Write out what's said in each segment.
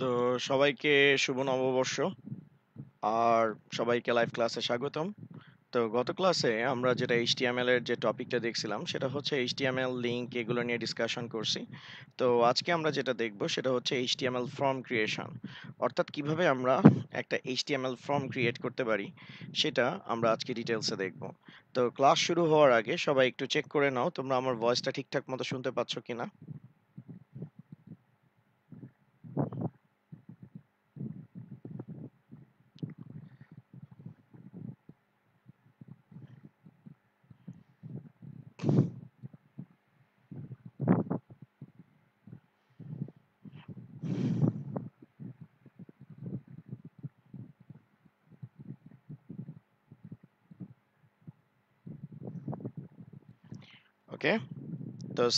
তো সবাইকে শুভ নববর্ষ আর সবাইকে লাইভ ক্লাসে স্বাগতম তো গত ক্লাসে আমরা যেটা এইচটিএমএল এর যে টপিকটা দেখছিলাম সেটা হচ্ছে এইচটিএমএল লিংক এগুলো নিয়ে ডিসকাশন করছি তো আজকে আমরা যেটা দেখব সেটা হচ্ছে এইচটিএমএল ফর্ম ক্রিয়েশন অর্থাৎ কিভাবে আমরা একটা এইচটিএমএল ফর্ম ক্রিয়েট করতে পারি সেটা আমরা আজকে ডিটেলসে দেখব তো ক্লাস শুরু হওয়ার আগে সবাই একটু চেক করে নাও তোমরা আমার ভয়েসটা ঠিকঠাক মতো শুনতে পাচ্ছ কিনা না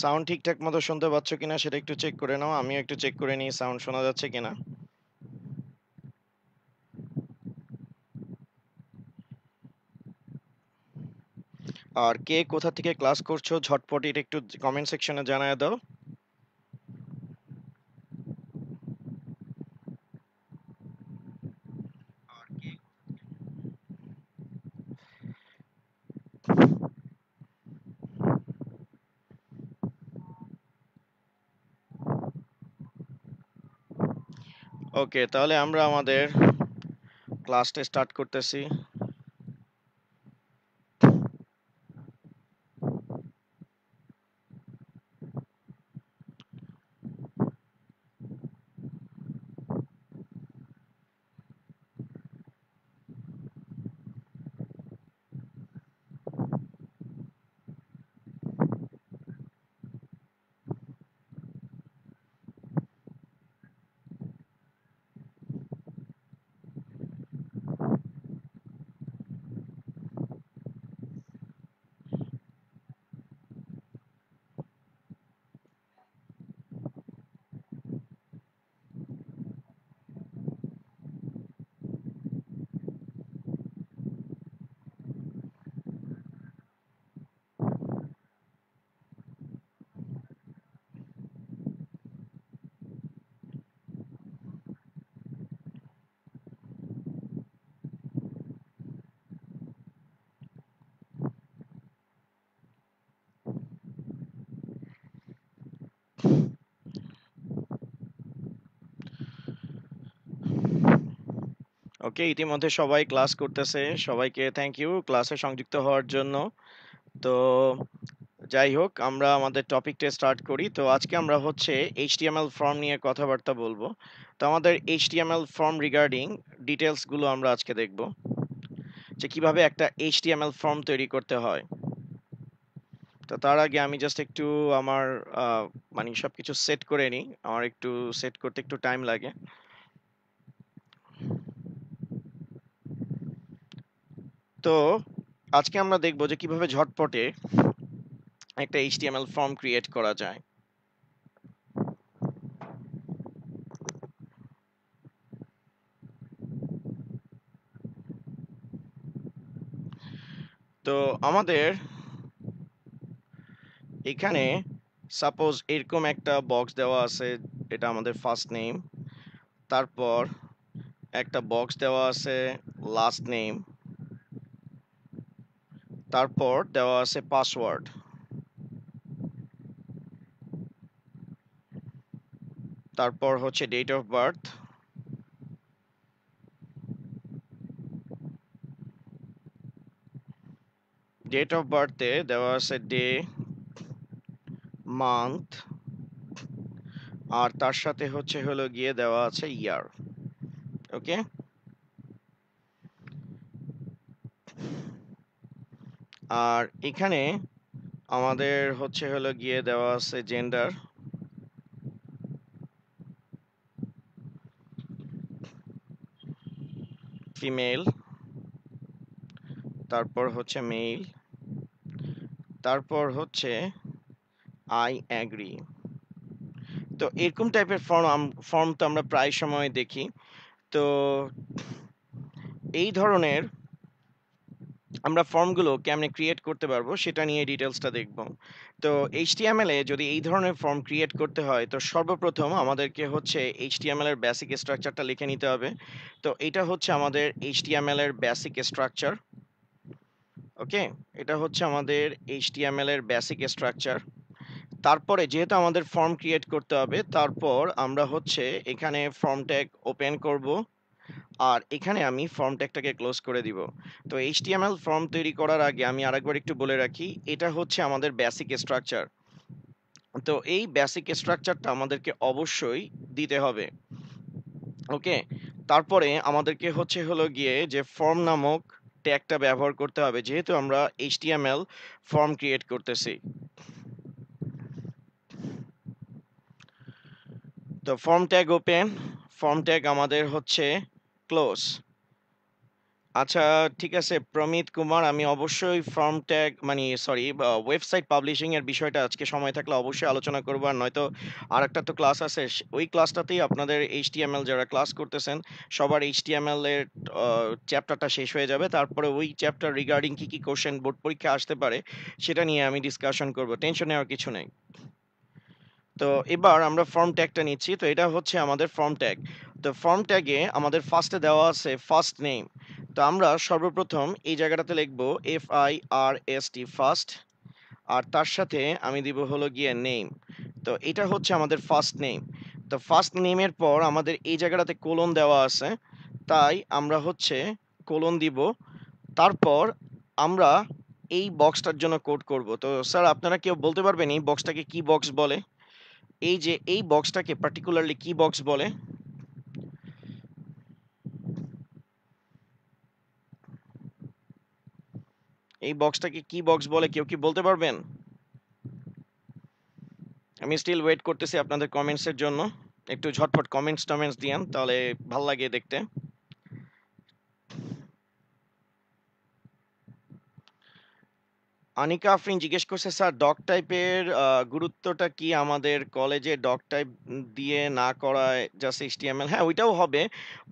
সাউন্ড ঠিকঠাক মতো শুনতে পাচ্ছ কিনা সেটা একটু চেক করে নাও আমিও একটু চেক করে নিই সাউন্ড শোনা যাচ্ছে কিনা আর কে কোথা থেকে ক্লাস করছো ঝটপট এটা একটু কমেন্ট সেকশনে জানায় দাও ওকে তাহলে আমরা আমাদের ক্লাসটা স্টার্ট করতেছি ওকে ইতিমধ্যে সবাই ক্লাস করতেছে সবাইকে থ্যাংক ইউ ক্লাসে সংযুক্ত হওয়ার জন্য তো যাই হোক আমরা আমাদের টপিকটা স্টার্ট করি তো আজকে আমরা হচ্ছে এইচটিএমএল ফর্ম নিয়ে কথাবার্তা বলবো তো আমাদের এইচটিএমএল ফর্ম রিগার্ডিং ডিটেলসগুলো আমরা আজকে দেখব যে কিভাবে একটা এইচটিএমএল ফর্ম তৈরি করতে হয় তো তার আগে আমি জাস্ট একটু আমার মানে সব কিছু সেট করে নিই আমার একটু সেট করতে একটু টাইম লাগে তো আজকে আমরা দেখব যে কিভাবে ঝটপটে একটা এইচটিএমএল ফর্ম ক্রিয়েট করা যায় তো আমাদের এখানে সাপোজ এরকম একটা বক্স দেওয়া আছে এটা আমাদের ফার্স্ট নেম তারপর একটা বক্স দেওয়া আছে লাস্ট নেম তারপর দেওয়া আছে পাসওয়ার্ড তারপর হচ্ছে date of birth date of বার্থে দেওয়া আছে ডে মান্থ আর তার সাথে হচ্ছে হলো গিয়ে দেওয়া আছে ইয়ার ওকে আর এখানে আমাদের হচ্ছে হলো গিয়ে দেওয়া আছে জেন্ডার ফিমেল তারপর হচ্ছে মেল তারপর হচ্ছে আই অ্যাগ্রি তো এরকম টাইপের ফর্ম ফর্ম তো আমরা প্রায় সময় দেখি তো এই ধরনের আমরা ফর্মগুলো কেমনে ক্রিয়েট করতে পারবো সেটা নিয়ে ডিটেলসটা দেখব তো এইচটিএমএল এ যদি এই ধরনের ফর্ম ক্রিয়েট করতে হয় তো সর্বপ্রথম আমাদেরকে হচ্ছে এইচটিএমএল এর বেসিক স্ট্রাকচারটা লিখে নিতে হবে তো এটা হচ্ছে আমাদের এইচটিএমএল এর বেসিক স্ট্রাকচার ওকে এটা হচ্ছে আমাদের এইচটিএমএল এর বেসিক স্ট্রাকচার তারপরে যেহেতু আমাদের ফর্ম ক্রিয়েট করতে হবে তারপর আমরা হচ্ছে এখানে ফর্ম ট্যাগ ওপেন করব আর এখানে আমি ফর্ম ট্যাগটাকে ক্লোজ করে দিব তো এইচটিএমএল ফর্ম তৈরি করার আগে আমি আরেকবার একটু বলে রাখি এটা হচ্ছে আমাদের বেসিক স্ট্রাকচার তো এই বেসিক স্ট্রাকচারটা আমাদেরকে অবশ্যই দিতে হবে ওকে তারপরে আমাদেরকে হচ্ছে হলো গিয়ে যে ফর্ম নামক ট্যাগটা ব্যবহার করতে হবে যেহেতু আমরা এইচটিএমএল ফর্ম ক্রিয়েট করতেছি তো form tag open form tag আমাদের হচ্ছে ক্লোজ আচ্ছা ঠিক আছে প্রমিত কুমার আমি অবশ্যই ফর্ম ট্যাগ মানে সরি ওয়েবসাইট পাবলিশিং এর বিষয়টা আজকে সময় থাকলে অবশ্যই আলোচনা করবো আর নয়তো আর একটা তো ক্লাস আছে ওই ক্লাসটাতেই আপনাদের এইচ যারা ক্লাস করতেছেন সবার এইচ টি এর চ্যাপ্টারটা শেষ হয়ে যাবে তারপরে ওই চ্যাপ্টার রিগার্ডিং কি কি কোশ্চেন বোর্ড পরীক্ষা আসতে পারে সেটা নিয়ে আমি ডিসকাশন করব টেনশন নেওয়ার কিছু নেই তো এবার আমরা ফর্ম ট্যাগটা নিচ্ছি তো এটা হচ্ছে আমাদের ফর্ম ট্যাগ তো ফর্ম ট্যাগে আমাদের ফার্স্টে দেওয়া আছে ফার্স্ট নেম তো আমরা সর্বপ্রথম এই জায়গাটাতে লিখব F I R S T first আর তার সাথে আমি দিব হলো গিয়ে নেম তো এটা হচ্ছে আমাদের ফার্স্ট নেম তো ফার্স্ট নেমের পর আমাদের এই জায়গাটাতে কোলন দেওয়া আছে তাই আমরা হচ্ছে কোলন দিব তারপর আমরা এই বক্সটার জন্য কোড করব তো স্যার আপনারা কেউ বলতে পারবেন এই বক্সটাকে কি বক্স বলে এই যে এই বক্সটাকে পার্টিকুলারলি কি বক্স বলে এই বক্সটাকে কি বক্স বলে কেউ কি বলতে পারবেন আমি স্টিল ওয়েট করতেছি আপনাদের কমেন্টসের জন্য একটু ঝটপট কমেন্টস টমেন্টস দিয়ান তাহলে ভাল লাগে দেখতে আনিকা আফরিন জিজ্ঞেস করছে স্যার ডগ টাইপের গুরুত্বটা কি আমাদের কলেজে ডগ টাইপ দিয়ে না করায় জাস্ট এইচটিএমএল হ্যাঁ ওইটাও হবে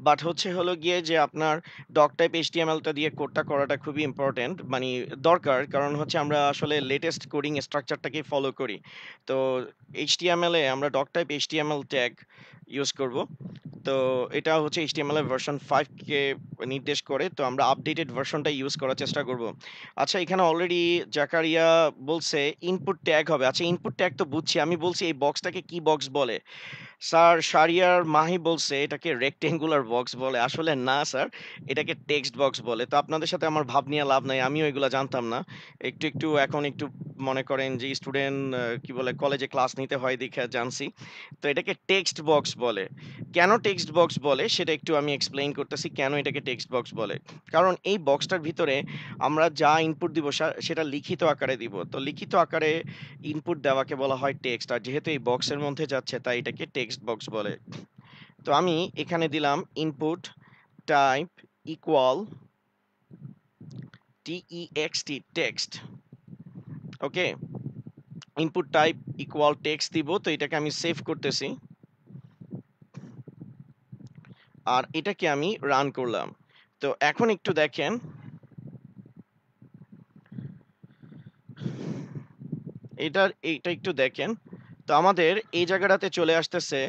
বাট হচ্ছে হলো গিয়ে যে আপনার ডগ টাইপ এইচটিএমএলটা দিয়ে কোডটা করাটা খুবই ইম্পর্টেন্ট মানে দরকার কারণ হচ্ছে আমরা আসলে লেটেস্ট কোডিং স্ট্রাকচারটাকে ফলো করি তো এইচটিএমএলে আমরা doctype HTML tag use করব তো এটা হচ্ছে এইচটিএমএল এর ভার্সন ফাইভকে নির্দেশ করে তো আমরা আপডেটেড ভার্সনটা ইউজ করার চেষ্টা করব আচ্ছা এখানে অলরেডি জাকারিয়া বলছে ইনপুট ট্যাগ হবে আচ্ছা ইনপুট ট্যাগ তো বুঝছি আমি বলছি এই বক্সটাকে কি বক্স বলে স্যার শারিয়ার মাহি বলছে এটাকে রেক্টেঙ্গুলার বক্স বলে আসলে না স্যার এটাকে টেক্সট বক্স বলে তো আপনাদের সাথে আমার ভাব নিয়ে লাভ নাই আমিও এগুলো জানতাম না একটু একটু এখন একটু মনে করেন যে স্টুডেন্ট কি বলে কলেজে ক্লাস নিতে হয় দেখে জানছি তো এটাকে টেক্সট বক্স বলে কেন টেক্সট বক্স বলে সেটা একটু আমি এক্সপ্লেইন করতেছি কেন এটাকে টেক্সট বক্স বলে কারণ এই বক্সটার ভিতরে আমরা যা ইনপুট দিব সেটা লিখিত আকারে দিব তো লিখিত আকারে ইনপুট দেওয়াকে বলা হয় টেক্সট আর যেহেতু এই বক্সের মধ্যে যাচ্ছে তাই এটাকে টেক্সট টেক্সট বক্স বলে তো আমি এখানে দিলাম input type equal T text okay input type equal text দিব তো এটাকে আমি সেভ করতেছি আর এটাকে আমি রান করলাম তো এখন একটু দেখেন এটার এটা একটু দেখেন তো আমাদের এই জায়গাটাতে চলে আসতেছে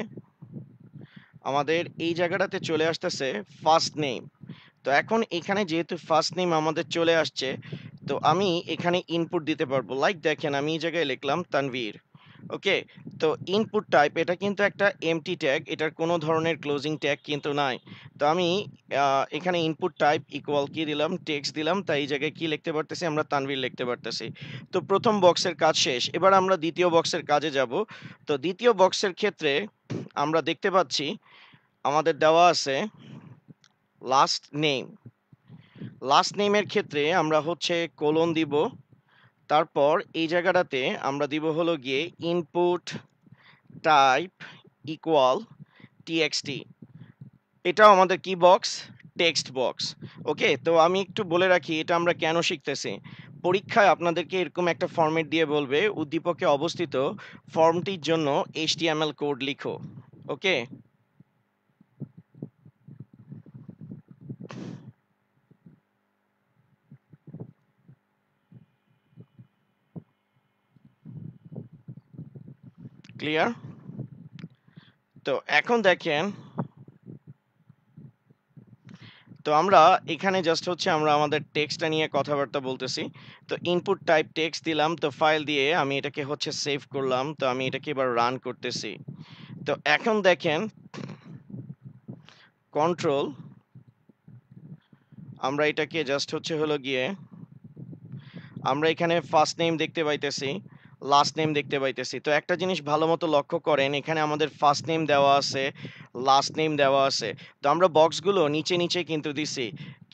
আমাদের এই জায়গাটাতে চলে আসতেছে ফার্স্ট নেম তো এখন এখানে যেহেতু ফার্স্ট নেম আমাদের চলে আসছে তো আমি এখানে ইনপুট দিতে পারবো লাইক দেখেন আমি এই জায়গায় লিখলাম তানভীর ওকে তো ইনপুট টাইপ এটা কিন্তু একটা এমটি ট্যাগ এটার কোনো ধরনের ক্লোজিং ট্যাগ কিন্তু নাই তো আমি এখানে ইনপুট টাইপ ইকুয়াল কি দিলাম টেক্সট দিলাম তাই এই জায়গায় কি লিখতে পারতেছি আমরা তানভীর লিখতে পারতেছি তো প্রথম বক্সের কাজ শেষ এবার আমরা দ্বিতীয় বক্সের কাজে যাব তো দ্বিতীয় বক্সের ক্ষেত্রে আমরা দেখতে পাচ্ছি আমাদের দেওয়া আছে লাস্ট নেম লাস্ট নেমের ক্ষেত্রে আমরা হচ্ছে কোলন দিব তারপর এই জায়গাটাতে আমরা দিব হলো গিয়ে ইনপুট টাইপ ইকুয়াল txt এটাও আমাদের কি বক্স টেক্সট বক্স ওকে তো আমি একটু বলে রাখি এটা আমরা কেন শিখতেছি পরীক্ষায় আপনাদেরকে এরকম একটা ফর্মেট দিয়ে বলবে উদ্দীপকে অবস্থিত ফর্মটির জন্য এইচটিএমএল কোড লিখো ওকে ক্লিয়ার তো এখন দেখেন তো আমরা এখানে জাস্ট হচ্ছে আমরা আমাদের টেক্সটটা নিয়ে কথাবার্তা বলতেছি তো ইনপুট টাইপ টেক্সট দিলাম তো ফাইল দিয়ে আমি এটাকে হচ্ছে সেভ করলাম তো আমি এটাকে এবার রান করতেছি তো এখন দেখেন কন্ট্রোল আমরা এটাকে জাস্ট হচ্ছে হলো গিয়ে আমরা এখানে ফার্স্ট নেম দেখতে পাইতেছি লাস্ট নেম দেখতে পাইতেছি তো একটা জিনিস ভালো মতো লক্ষ্য করেন এখানে আমাদের ফার্স্ট নেম দেওয়া আছে লাস্ট নেম দেওয়া আছে তো আমরা বক্সগুলো নিচে নিচে কিন্তু দিছি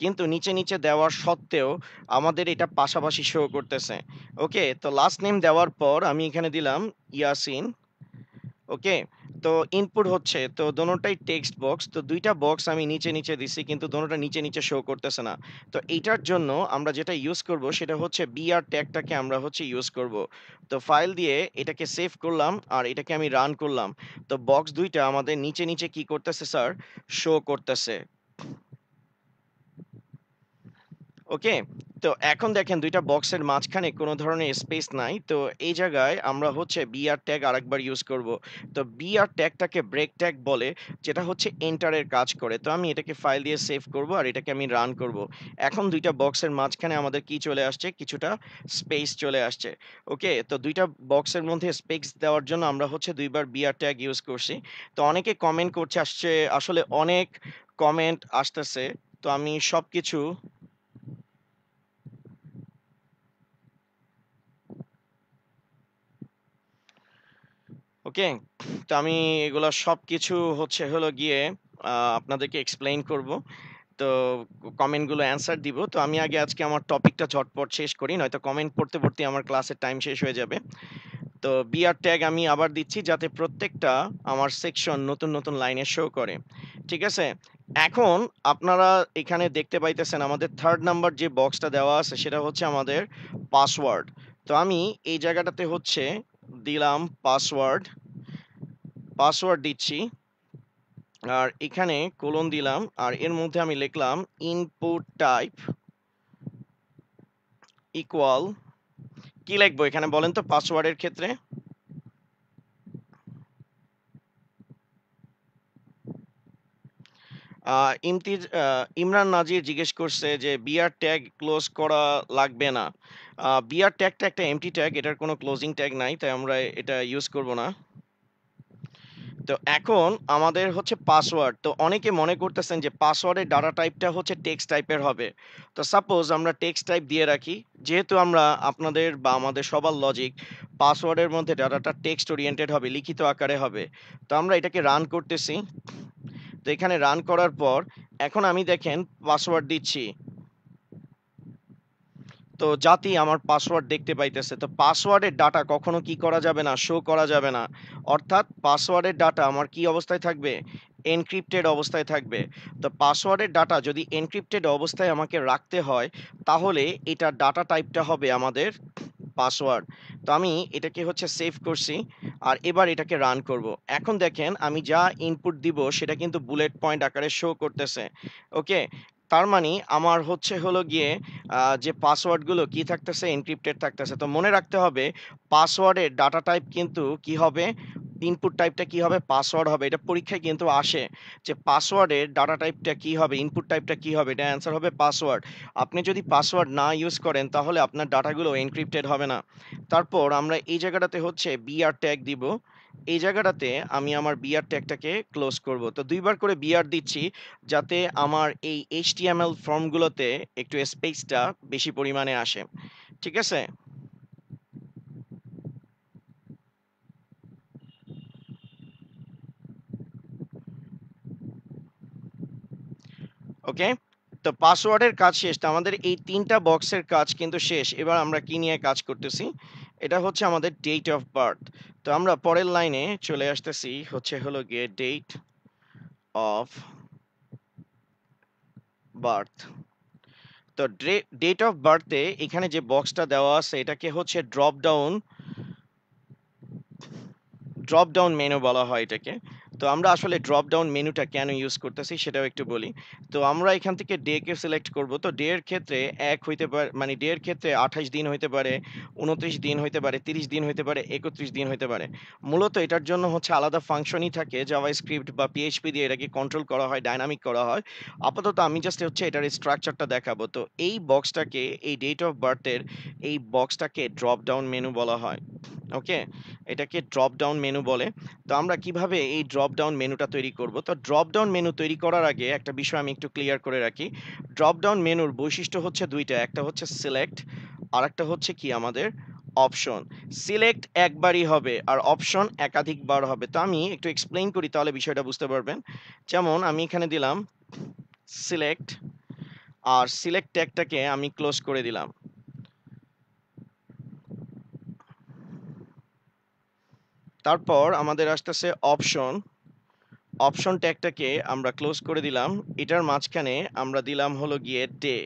কিন্তু নিচে নিচে দেওয়ার সত্ত্বেও আমাদের এটা পাশাপাশি শো করতেছে ওকে তো লাস্ট নেম দেওয়ার পর আমি এখানে দিলাম ইয়াসিন ওকে তো ইনপুট হচ্ছে তো দোনোটাই টেক্সট বক্স তো দুইটা বক্স আমি নিচে নিচে দিছি কিন্তু দোনোটা নিচে নিচে শো করতেছে না তো এইটার জন্য আমরা যেটা ইউজ করব সেটা হচ্ছে বিআর ট্যাগটাকে আমরা হচ্ছে ইউজ করব তো ফাইল দিয়ে এটাকে সেভ করলাম আর এটাকে আমি রান করলাম তো বক্স দুইটা আমাদের নিচে নিচে কি করতেছে স্যার শো করতেছে ওকে তো এখন দেখেন দুইটা বক্সের মাঝখানে কোনো ধরনের স্পেস নাই তো এই জায়গায় আমরা হচ্ছে বিআর ট্যাগ আরেকবার ইউজ করব তো বিআর ট্যাগটাকে ব্রেক ট্যাগ বলে যেটা হচ্ছে এন্টারের কাজ করে তো আমি এটাকে ফাইল দিয়ে সেভ করব আর এটাকে আমি রান করব এখন দুইটা বক্সের মাঝখানে আমাদের কি চলে আসছে কিছুটা স্পেস চলে আসছে ওকে তো দুইটা বক্সের মধ্যে স্পেস দেওয়ার জন্য আমরা হচ্ছে দুইবার বিআর ট্যাগ ইউজ করছি তো অনেকে কমেন্ট করছে আসছে আসলে অনেক কমেন্ট আসতেছে তো আমি সব কিছু ওকে তো আমি এগুলো সব কিছু হচ্ছে হলো গিয়ে আপনাদেরকে এক্সপ্লেইন করব তো কমেন্টগুলো অ্যান্সার দিব তো আমি আগে আজকে আমার টপিকটা ঝটপট শেষ করি নয়তো কমেন্ট পড়তে পড়তে আমার ক্লাসের টাইম শেষ হয়ে যাবে তো বিআর ট্যাগ আমি আবার দিচ্ছি যাতে প্রত্যেকটা আমার সেকশন নতুন নতুন লাইনে শো করে ঠিক আছে এখন আপনারা এখানে দেখতে পাইতেছেন আমাদের থার্ড নাম্বার যে বক্সটা দেওয়া আছে সেটা হচ্ছে আমাদের পাসওয়ার্ড তো আমি এই জায়গাটাতে হচ্ছে দিলাম পাসওয়ার্ড পাসওয়ার্ড দিচ্ছি আর এখানে কোলন দিলাম আর এর মধ্যে আমি লিখলাম ইনপুট টাইপ ইকুয়াল কি লিখবো এখানে বলেন তো পাসওয়ার্ডের ক্ষেত্রে ইমতিজ ইমরান নাজির জিজ্ঞেস করছে যে বিআর ট্যাগ ক্লোজ করা লাগবে না বিআর ট্যাগটা একটা এমটি ট্যাগ এটার কোনো ক্লোজিং ট্যাগ নাই তাই আমরা এটা ইউজ করব না তো এখন আমাদের হচ্ছে পাসওয়ার্ড তো অনেকে মনে করতেছেন যে পাসওয়ার্ডের ডাটা টাইপটা হচ্ছে টেক্সট টাইপের হবে তো সাপোজ আমরা টেক্সট টাইপ দিয়ে রাখি যেহেতু আমরা আপনাদের বা আমাদের সবার লজিক পাসওয়ার্ডের মধ্যে ডাটাটা টেক্সট ওরিয়েন্টেড হবে লিখিত আকারে হবে তো আমরা এটাকে রান করতেছি তো এখানে রান করার পর এখন আমি দেখেন পাসওয়ার্ড দিচ্ছি তো জাতি আমার পাসওয়ার্ড দেখতে পাইতেছে তো পাসওয়ার্ডের ডাটা কখনো কি করা যাবে না শো করা যাবে না অর্থাৎ পাসওয়ার্ডের ডাটা আমার কি অবস্থায় থাকবে এনক্রিপ্টেড অবস্থায় থাকবে তো পাসওয়ার্ডের ডাটা যদি এনক্রিপ্টেড অবস্থায় আমাকে রাখতে হয় তাহলে এটা ডাটা টাইপটা হবে আমাদের পাসওয়ার্ড তো আমি এটাকে হচ্ছে সেভ করছি আর এবার এটাকে রান করব। এখন দেখেন আমি যা ইনপুট দিব সেটা কিন্তু বুলেট পয়েন্ট আকারে শো করতেছে ওকে তার মানে আমার হচ্ছে হলো গিয়ে যে পাসওয়ার্ডগুলো কি থাকতেছে এনক্রিপ্টেড থাকতেছে তো মনে রাখতে হবে পাসওয়ার্ডের ডাটা টাইপ কিন্তু কি হবে ইনপুট টাইপটা কি হবে পাসওয়ার্ড হবে এটা পরীক্ষায় কিন্তু আসে যে পাসওয়ার্ডের ডাটা টাইপটা কি হবে ইনপুট টাইপটা কি হবে এটা অ্যান্সার হবে পাসওয়ার্ড আপনি যদি পাসওয়ার্ড না ইউজ করেন তাহলে আপনার ডাটাগুলো এনক্রিপ্টেড হবে না তারপর আমরা এই জায়গাটাতে হচ্ছে বিআর ট্যাগ দিব এই জায়গাটাতে আমি আমার বিআর ট্যাগটাকে ক্লোজ করব তো দুইবার করে বিআর দিচ্ছি যাতে আমার এই এইচটিএমএল ফর্মগুলোতে একটু স্পেসটা বেশি পরিমাণে আসে ঠিক আছে ওকে তো পাসওয়ার্ডের কাজ শেষ তো আমাদের এই তিনটা বক্সের কাজ কিন্তু শেষ এবার আমরা কি নিয়ে কাজ করতেছি এটা হচ্ছে আমাদের ডেট অফ বার্থ তো আমরা পরের লাইনে চলে আসতেছি হচ্ছে হলো গিয়ে ডেট অফ বার্থ তো ডেট অফ বার্থে এখানে যে বক্সটা দেওয়া আছে এটাকে হচ্ছে drop down drop down menu বলা হয় এটাকে তো আমরা আসলে ড্রপ ডাউন মেনুটা কেন ইউজ করতেছি সেটাও একটু বলি তো আমরা এখান থেকে ডেকে সিলেক্ট করব তো ডে এর ক্ষেত্রে এক হইতে পারে মানে ডে এর ক্ষেত্রে আঠাশ দিন হইতে পারে উনত্রিশ দিন হইতে পারে তিরিশ দিন হইতে পারে একত্রিশ দিন হইতে পারে মূলত এটার জন্য হচ্ছে আলাদা ফাংশনই থাকে জাভা স্ক্রিপ্ট বা পিএইচপি দিয়ে এটাকে কন্ট্রোল করা হয় ডাইনামিক করা হয় আপাতত আমি জাস্ট হচ্ছে এটার স্ট্রাকচারটা দেখাবো তো এই বক্সটাকে এই ডেট অফ বার্থের এই বক্সটাকে ড্রপ ডাউন মেনু বলা হয় ওকে এটাকে ড্রপ ডাউন মেনু বলে তো আমরা কিভাবে এই ড্রপ ডাউন মেনুটা তৈরি করব তো ড্রপ ডাউন মেনু তৈরি করার আগে একটা বিষয় আমি একটু ক্লিয়ার করে রাখি ড্রপ ডাউন মেনুর বৈশিষ্ট্য হচ্ছে দুইটা একটা হচ্ছে সিলেক্ট আর একটা হচ্ছে কি আমাদের অপশন সিলেক্ট একবারই হবে আর অপশন একাধিকবার হবে তো আমি একটু এক্সপ্লেইন করি তাহলে বিষয়টা বুঝতে পারবেন যেমন আমি এখানে দিলাম সিলেক্ট আর সিলেক্ট ট্যাগটাকে আমি ক্লোজ করে দিলাম তারপর আমাদের আসতেছে অপশন অপশন ট্যাগটাকে আমরা ক্লোজ করে দিলাম এটার মাঝখানে আমরা দিলাম হলো গিয়ে ডে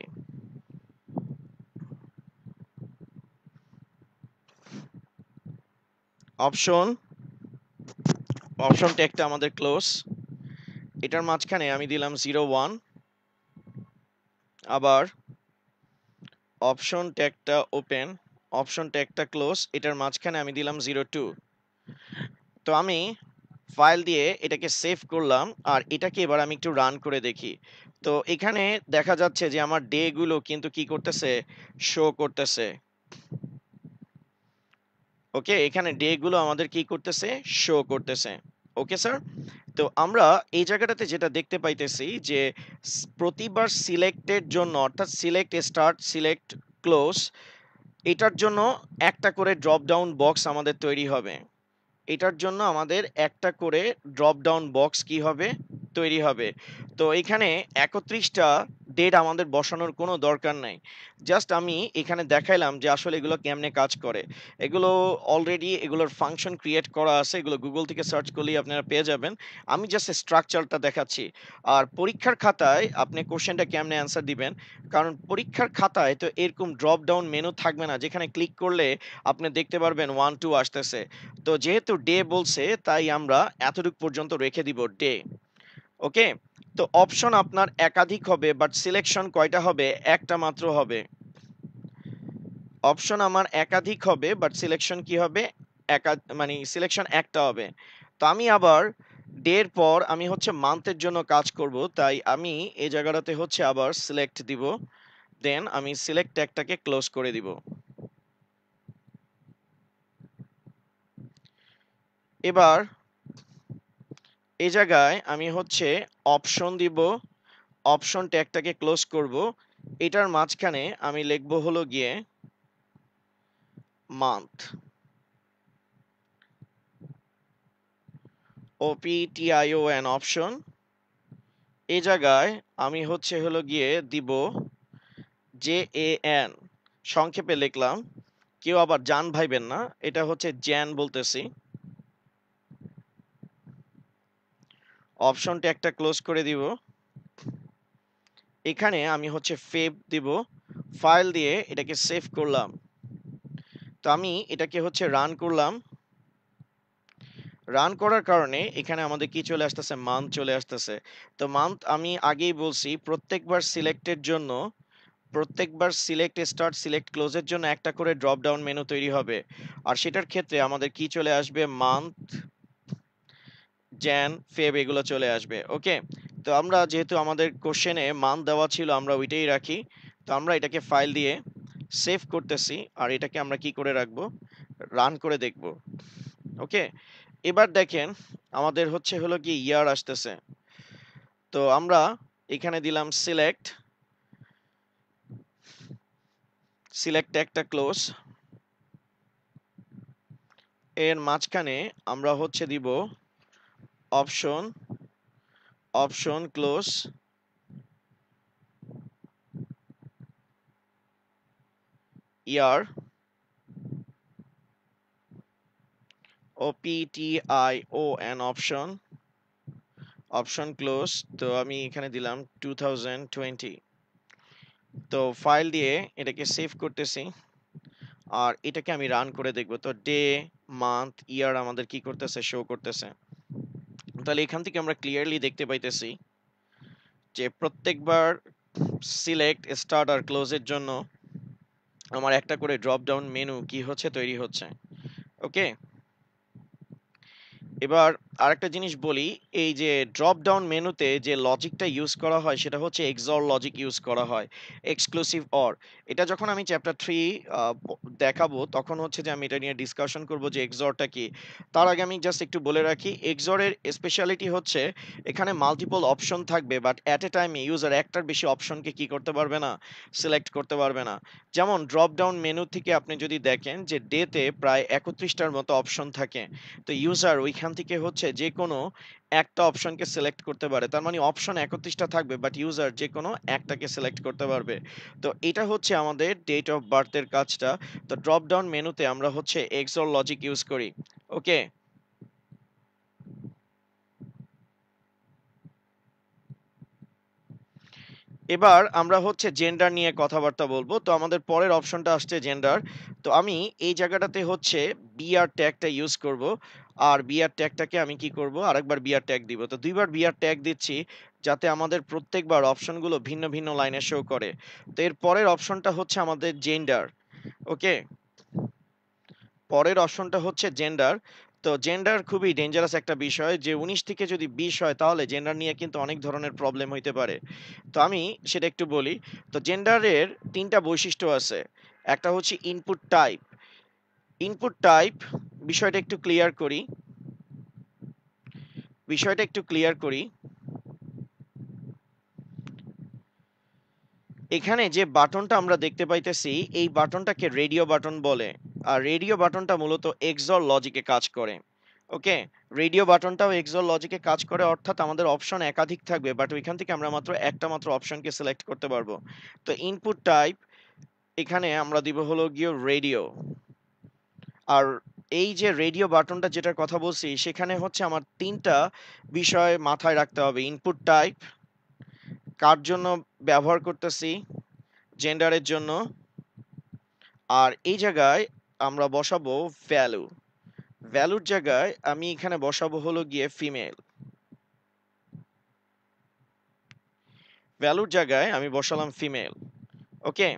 অপশন অপশন ট্যাগটা আমাদের ক্লোজ এটার মাঝখানে আমি দিলাম জিরো ওয়ান আবার অপশন ট্যাগটা ওপেন অপশন ট্যাগটা ক্লোজ এটার মাঝখানে আমি দিলাম জিরো টু তো আমি ফাইল দিয়ে এটাকে সেভ করলাম আর এটাকে এবার আমি একটু রান করে দেখি তো এখানে দেখা যাচ্ছে যে আমার ডেগুলো কিন্তু কি করতেছে শো করতেছে ওকে এখানে ডেগুলো আমাদের কি করতেছে শো করতেছে ওকে স্যার তো আমরা এই জায়গাটাতে যেটা দেখতে পাইতেছি যে প্রতিবার সিলেক্টের জন্য অর্থাৎ সিলেক্ট স্টার্ট সিলেক্ট ক্লোজ এটার জন্য একটা করে ড্রপ ডাউন বক্স আমাদের তৈরি হবে এটার জন্য আমাদের একটা করে ড্রপ ডাউন বক্স কি হবে তৈরি হবে তো এখানে একত্রিশটা ডেট আমাদের বসানোর কোনো দরকার নাই জাস্ট আমি এখানে দেখাইলাম যে আসলে এগুলো কেমনে কাজ করে এগুলো অলরেডি এগুলোর ফাংশন ক্রিয়েট করা আছে এগুলো গুগল থেকে সার্চ করলেই আপনারা পেয়ে যাবেন আমি জাস্ট স্ট্রাকচারটা দেখাচ্ছি আর পরীক্ষার খাতায় আপনি কোশ্চেনটা কেমনে অ্যান্সার দিবেন কারণ পরীক্ষার খাতায় তো এরকম ড্রপ ডাউন মেনু থাকবে না যেখানে ক্লিক করলে আপনি দেখতে পারবেন ওয়ান টু আসতেছে তো যেহেতু ডে বলছে তাই আমরা এতটুক পর্যন্ত রেখে দিব ডে ওকে তো অপশন আপনার একাধিক হবে বাট সিলেকশন কয়টা হবে একটা মাত্র হবে অপশন আমার একাধিক হবে বাট সিলেকশন কি হবে একা মানে সিলেকশন একটা হবে তো আমি আবার ডের পর আমি হচ্ছে মান্থের জন্য কাজ করব তাই আমি এই জায়গাটাতে হচ্ছে আবার সিলেক্ট দিব দেন আমি সিলেক্ট ট্যাগটাকে ক্লোজ করে দিব এবার এই জায়গায় আমি হচ্ছে অপশন দিব অপশন ট্যাগটাকে ক্লোজ করব এটার মাঝখানে আমি লিখব হলো গিয়ে মান্থ ওপিটিআইও অ্যান অপশন এ জায়গায় আমি হচ্ছে হলো গিয়ে দিব জে এ এন সংক্ষেপে লিখলাম কেউ আবার জান ভাইবেন না এটা হচ্ছে জ্যান বলতেছি অপশনটা একটা ক্লোজ করে দিব এখানে আমি হচ্ছে ফেভ দিব ফাইল দিয়ে এটাকে সেভ করলাম তো আমি এটাকে হচ্ছে রান করলাম রান করার কারণে এখানে আমাদের কি চলে আসতেছে মান্থ চলে আসতেছে তো মান্থ আমি আগেই বলছি প্রত্যেকবার সিলেক্টের জন্য প্রত্যেকবার সিলেক্ট স্টার্ট সিলেক্ট ক্লোজের জন্য একটা করে ড্রপ ডাউন মেনু তৈরি হবে আর সেটার ক্ষেত্রে আমাদের কি চলে আসবে মান্থ জ্যান ফেব এগুলো চলে আসবে ওকে তো আমরা যেহেতু আমাদের কোশ্চেনে মান দেওয়া ছিল আমরা ওইটাই রাখি তো আমরা এটাকে ফাইল দিয়ে সেভ করতেছি আর এটাকে আমরা কি করে রাখব রান করে দেখব ওকে এবার দেখেন আমাদের হচ্ছে হলো কি ইয়ার আসতেছে তো আমরা এখানে দিলাম সিলেক্ট সিলেক্ট একটা ক্লোজ এর মাঝখানে আমরা হচ্ছে দিব option option option close year option option option close তো আমি এখানে দিলাম টু তো ফাইল দিয়ে এটাকে সেভ করতেছি আর এটাকে আমি রান করে দেখব তো ডে মান্থ ইয়ার আমাদের কি করতেছে শো করতেছে তাহলে এখান থেকে আমরা ক্লিয়ারলি দেখতে পাইতেছি যে প্রত্যেকবার সিলেক্ট স্টার্ট আর ক্লোজের জন্য আমার একটা করে ড্রপ ডাউন মেনু কি হচ্ছে তৈরি হচ্ছে ওকে এবার আরেকটা জিনিস বলি এই যে ড্রপ ডাউন মেনুতে যে লজিকটা ইউজ করা হয় সেটা হচ্ছে এক্সর লজিক ইউজ করা হয় এক্সক্লুসিভ অর এটা যখন আমি চ্যাপ্টার থ্রি দেখাবো তখন হচ্ছে যে আমি এটা নিয়ে ডিসকাশন করব যে এক্সরটা কি তার আগে আমি জাস্ট একটু বলে রাখি এক্সরের স্পেশালিটি হচ্ছে এখানে মাল্টিপল অপশন থাকবে বাট অ্যাট এ টাইমে ইউজার একটার বেশি অপশনকে কি করতে পারবে না সিলেক্ট করতে পারবে না যেমন ড্রপ ডাউন মেনু থেকে আপনি যদি দেখেন যে ডেতে প্রায় একত্রিশটার মতো অপশন থাকে তো ইউজার ওইখান থেকে হচ্ছে হচ্ছে যে কোনো একটা অপশনকে সিলেক্ট করতে পারে তার মানে অপশন একত্রিশটা থাকবে বাট ইউজার যে কোনো একটাকে সিলেক্ট করতে পারবে তো এটা হচ্ছে আমাদের ডেট অফ বার্থের কাজটা তো ড্রপ ডাউন মেনুতে আমরা হচ্ছে এক্সর লজিক ইউজ করি ওকে এবার আমরা হচ্ছে জেন্ডার নিয়ে কথাবার্তা বলবো তো আমাদের পরের অপশনটা আসছে জেন্ডার তো আমি এই জায়গাটাতে হচ্ছে বিআর ট্যাগটা ইউজ করব আর বিআর ট্যাগটাকে আমি কি করব আরেকবার বিআর ট্যাগ দিব তো দুইবার বিআর ট্যাগ দিচ্ছি যাতে আমাদের প্রত্যেকবার অপশনগুলো ভিন্ন ভিন্ন লাইনে শো করে তো এর পরের অপশনটা হচ্ছে আমাদের জেন্ডার ওকে পরের অপশনটা হচ্ছে জেন্ডার তো জেন্ডার খুবই ডেঞ্জারাস একটা বিষয় যে উনিশ থেকে যদি বিশ হয় তাহলে জেন্ডার নিয়ে কিন্তু অনেক ধরনের প্রবলেম হইতে পারে তো আমি সেটা একটু বলি তো জেন্ডারের তিনটা বৈশিষ্ট্য আছে একটা হচ্ছে ইনপুট টাইপ ইনপুট টাইপ বিষয়টা একটু ক্লিয়ার করি বিষয়টা একটু ক্লিয়ার করি এখানে যে বাটনটা আমরা দেখতে পাইতেছি এই বাটনটাকে রেডিও বাটন বলে আর রেডিও বাটনটা মূলত এক্সর লজিকে কাজ করে ওকে রেডিও বাটনটাও এক্সর লজিকে কাজ করে অর্থাৎ আমাদের অপশন একাধিক থাকবে বাট ওইখান থেকে আমরা মাত্র একটা মাত্র অপশনকে সিলেক্ট করতে পারবো তো ইনপুট টাইপ এখানে আমরা দিব হলো গিয়ে রেডিও আর এই যে রেডিও বাটনটা যেটার কথা বলছি সেখানে হচ্ছে আমার তিনটা বিষয় মাথায় রাখতে হবে ইনপুট টাইপ কার জন্য ব্যবহার করতেছি জেন্ডারের জন্য আর এই জায়গায় আমরা বসাবো ভ্যালু ভ্যালুর জায়গায় আমি এখানে বসাবো হলো গিয়ে ফিমেল ভ্যালুর জায়গায় আমি বসালাম ফিমেল ওকে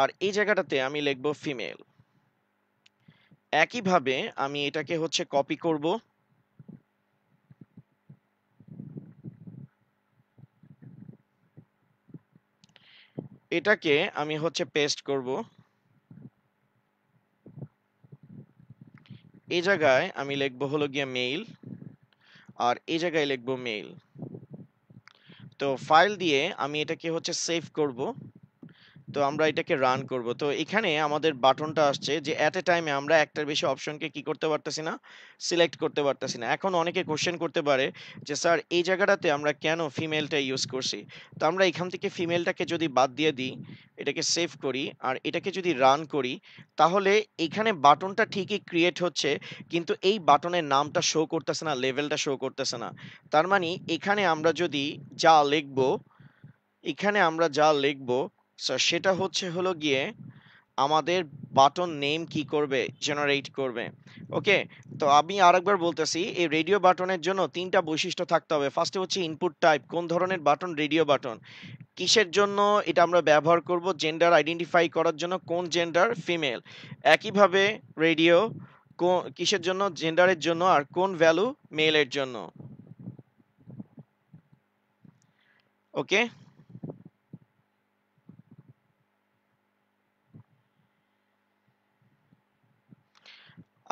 আর এই জায়গাটাতে আমি লিখবো ফিমেল একই ভাবে আমি এটাকে হচ্ছে কপি করব এটাকে আমি হচ্ছে পেস্ট করব এই জায়গায় আমি লিখবো হলো গিয়ে মেইল আর এই জায়গায় লিখবো মেইল তো ফাইল দিয়ে আমি এটাকে হচ্ছে সেভ করব তো আমরা এটাকে রান করব তো এখানে আমাদের বাটনটা আসছে যে অ্যাট এ টাইমে আমরা একটার বেশি অপশনকে কি করতে পারতেছি না সিলেক্ট করতে পারতেছি না এখন অনেকে কোশ্চেন করতে পারে যে স্যার এই জায়গাটাতে আমরা কেন ফিমেলটা ইউজ করছি তো আমরা এখান থেকে ফিমেলটাকে যদি বাদ দিয়ে দিই এটাকে সেভ করি আর এটাকে যদি রান করি তাহলে এখানে বাটনটা ঠিকই ক্রিয়েট হচ্ছে কিন্তু এই বাটনের নামটা শো করতেছে না লেভেলটা শো করতেছে না তার মানে এখানে আমরা যদি যা লিখব এখানে আমরা যা লিখবো সো সেটা হচ্ছে হলো গিয়ে আমাদের বাটন নেম কি করবে জেনারেট করবে ওকে তো আমি আরেকবার বলতেছি এই রেডিও বাটনের জন্য তিনটা বৈশিষ্ট্য থাকতে হবে ফার্স্টে হচ্ছে ইনপুট টাইপ কোন ধরনের বাটন রেডিও বাটন কিসের জন্য এটা আমরা ব্যবহার করব জেন্ডার আইডেন্টিফাই করার জন্য কোন জেন্ডার ফিমেল একইভাবে রেডিও কিসের জন্য জেন্ডারের জন্য আর কোন ভ্যালু মেলের জন্য ওকে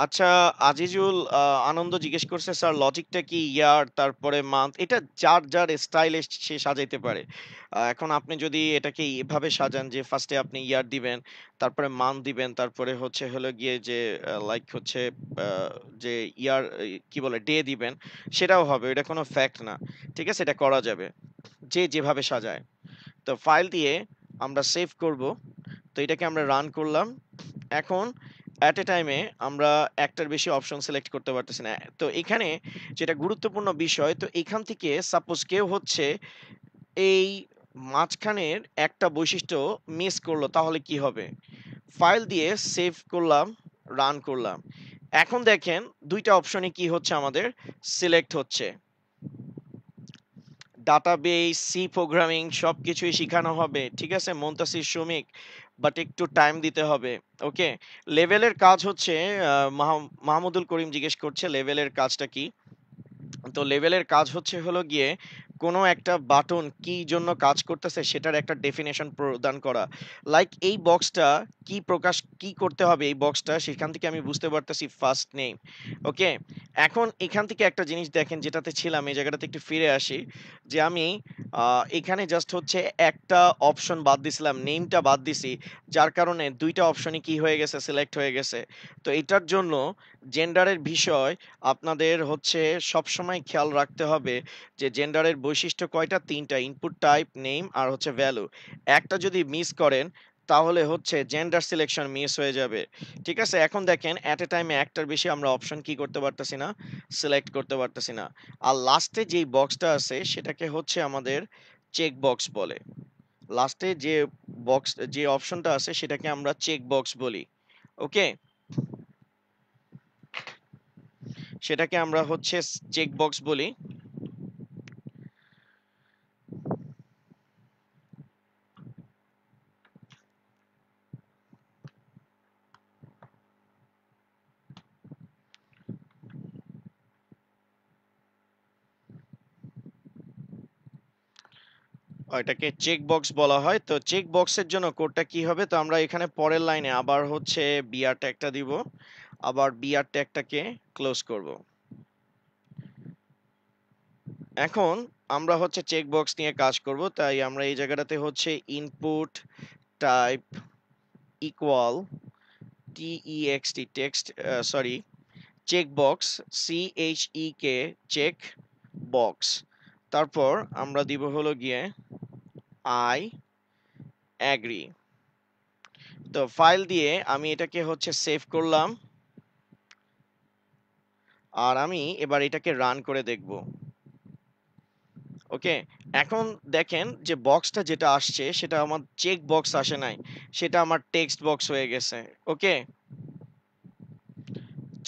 আচ্ছা আজিজুল আহ, আনন্দ জিজ্ঞেস করছে স্যার লজিকটা কি ইয়ার তারপরে মান্থ এটা যার যার স্টাইলে সে সাজাইতে পারে আহ, এখন আপনি যদি এটাকে এভাবে সাজান যে ফার্স্টে আপনি ইয়ার দিবেন তারপরে মান্থ দিবেন তারপরে হচ্ছে হলো গিয়ে যে লাইক হচ্ছে আহ, যে ইয়ার কি বলে ডে দিবেন সেটাও হবে এটা কোনো ফ্যাক্ট না ঠিক আছে এটা করা যাবে যে যেভাবে সাজায় তো ফাইল দিয়ে আমরা সেভ করব তো এটাকে আমরা রান করলাম এখন অ্যাট এ টাইমে আমরা একটার বেশি অপশন সিলেক্ট করতে পারতেছি না তো এখানে যেটা গুরুত্বপূর্ণ বিষয় তো এখান থেকে সাপোজ কেউ হচ্ছে এই মাঝখানের একটা বৈশিষ্ট্য মিস করলো তাহলে কি হবে ফাইল দিয়ে সেভ করলাম রান করলাম এখন দেখেন দুইটা অপশনে কি হচ্ছে আমাদের সিলেক্ট হচ্ছে ডাটাবেস সি প্রোগ্রামিং সব কিছুই শেখানো হবে ঠিক আছে মন্তাসির শ্রমিক বাট একটু টাইম দিতে হবে ওকে লেভেলের কাজ হচ্ছে মাহমুদুল করিম জিজ্ঞেস করছে লেভেলের কাজটা কি তো লেভেলের কাজ হচ্ছে হলো গিয়ে কোনো একটা বাটন কি জন্য কাজ করতেছে সেটার একটা ডেফিনেশন প্রদান করা লাইক এই বক্সটা কি প্রকাশ কি করতে হবে এই বক্সটা সেখান থেকে আমি বুঝতে পারতেছি ফার্স্ট নেম ওকে এখন এখান থেকে একটা জিনিস দেখেন যেটাতে ছিলাম এই জায়গাটাতে একটু ফিরে আসি যে আমি এখানে জাস্ট হচ্ছে একটা অপশন বাদ দিছিলাম নেমটা বাদ দিছি যার কারণে দুইটা অপশনই কি হয়ে গেছে সিলেক্ট হয়ে গেছে তো এটার জন্য জেন্ডারের বিষয় আপনাদের হচ্ছে সবসময় খেয়াল রাখতে হবে যে জেন্ডারের বৈশিষ্ট্য কয়টা তিনটা ইনপুট টাইপ নেম আর হচ্ছে ভ্যালু একটা যদি মিস করেন তাহলে হচ্ছে জেন্ডার সিলেকশন মিস হয়ে যাবে ঠিক আছে এখন দেখেন অ্যাট এ টাইমে একটার বেশি আমরা অপশন কি করতে পারতেছি না সিলেক্ট করতে পারতেছি না আর লাস্টে যেই বক্সটা আছে সেটাকে হচ্ছে আমাদের চেক বক্স বলে লাস্টে যে বক্স যে অপশনটা আছে সেটাকে আমরা চেক বক্স বলি ওকে সেটাকে আমরা হচ্ছে চেক বক্স বলি এটাকে চেক বক্স বলা হয় তো চেক বক্সের জন্য কোডটা কি হবে তো আমরা এখানে পরের লাইনে আবার হচ্ছে বিআরটা একটা দিব আবার বিআর ট্যাগটাকে ক্লোজ করব এখন আমরা হচ্ছে চেকবক্স নিয়ে কাজ করব তাই আমরা এই জায়গাটাতে হচ্ছে input type equal T text sorry checkbox C H E K check box তারপর আমরা দিব হলো গিয়ে আই অ্যাগ্রি তো ফাইল দিয়ে আমি এটাকে হচ্ছে সেভ করলাম আর আমি এবার এটাকে রান করে দেখব ওকে এখন দেখেন যে বক্সটা যেটা আসছে সেটা আমার চেক বক্স আসে নাই সেটা আমার টেক্সট বক্স হয়ে গেছে ওকে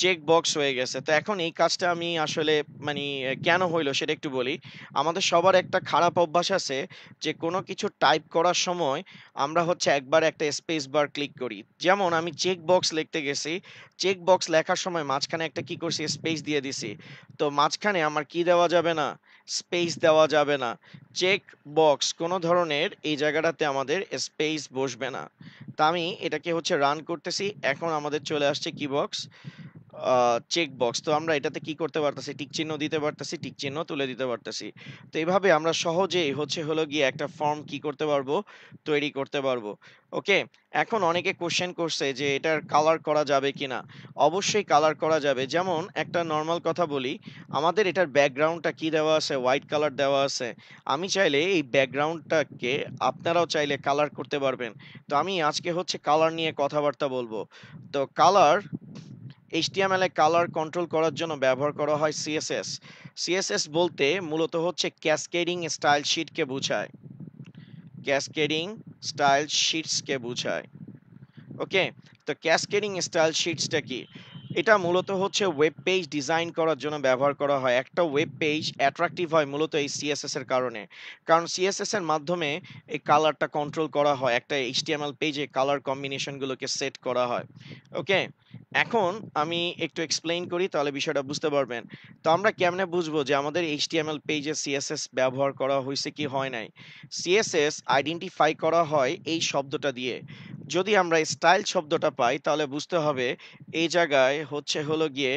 চেক বক্স হয়ে গেছে তো এখন এই কাজটা আমি আসলে মানে কেন হইলো সেটা একটু বলি আমাদের সবার একটা খারাপ অভ্যাস আছে যে কোনো কিছু টাইপ করার সময় আমরা হচ্ছে একবার একটা স্পেস বার ক্লিক করি যেমন আমি চেক বক্স লিখতে গেছি চেক বক্স লেখার সময় মাঝখানে একটা কি করছি স্পেস দিয়ে দিছি তো মাঝখানে আমার কি দেওয়া যাবে না স্পেস দেওয়া যাবে না চেক বক্স কোনো ধরনের এই জায়গাটাতে আমাদের স্পেস বসবে না তা আমি এটাকে হচ্ছে রান করতেছি এখন আমাদের চলে আসছে কি বক্স চেকবক্স তো আমরা এটাতে কি করতে পারতেছি টিক চিহ্ন দিতে পারতেছি টিক চিহ্ন তুলে দিতে পারতেছি তো এইভাবে আমরা সহজে হচ্ছে হলো গিয়ে একটা ফর্ম কি করতে পারবো তৈরি করতে পারবো ওকে এখন অনেকে কোশ্চেন করছে যে এটার কালার করা যাবে কিনা অবশ্যই কালার করা যাবে যেমন একটা নর্মাল কথা বলি আমাদের এটার ব্যাকগ্রাউন্ডটা কি দেওয়া আছে হোয়াইট কালার দেওয়া আছে আমি চাইলে এই ব্যাকগ্রাউন্ডটাকে আপনারাও চাইলে কালার করতে পারবেন তো আমি আজকে হচ্ছে কালার নিয়ে কথাবার্তা বলবো তো কালার এইচটিএমএল এ কালার কন্ট্রোল করার জন্য ব্যবহার করা হয় সিএসএস সিএসএস বলতে মূলত হচ্ছে ক্যাসকেডিং স্টাইল শিটকে বোঝায় ক্যাসকেডিং স্টাইল শিটসকে বোঝায় ওকে তো ক্যাসকেডিং স্টাইল শিটসটা কি এটা মূলত হচ্ছে ওয়েব পেজ ডিজাইন করার জন্য ব্যবহার করা হয় একটা ওয়েব পেজ অ্যাট্রাকটিভ হয় মূলত এই সিএসএস এর কারণে কারণ সিএসএস এর মাধ্যমে এই কালারটা কন্ট্রোল করা হয় একটা এইচটিএমএল পেজে কালার কম্বিনেশনগুলোকে সেট করা হয় ওকে এখন আমি একটু এক্সপ্লেইন করি তাহলে বিষয়টা বুঝতে পারবেন তো আমরা কেমনে বুঝবো যে আমাদের এইচটিএমএল পেজে সিএসএস ব্যবহার করা হয়েছে কি হয় নাই সিএসএস আইডেন্টিফাই করা হয় এই শব্দটা দিয়ে যদি আমরা স্টাইল শব্দটা পাই তাহলে বুঝতে হবে এই জায়গায় হচ্ছে হলো গিয়ে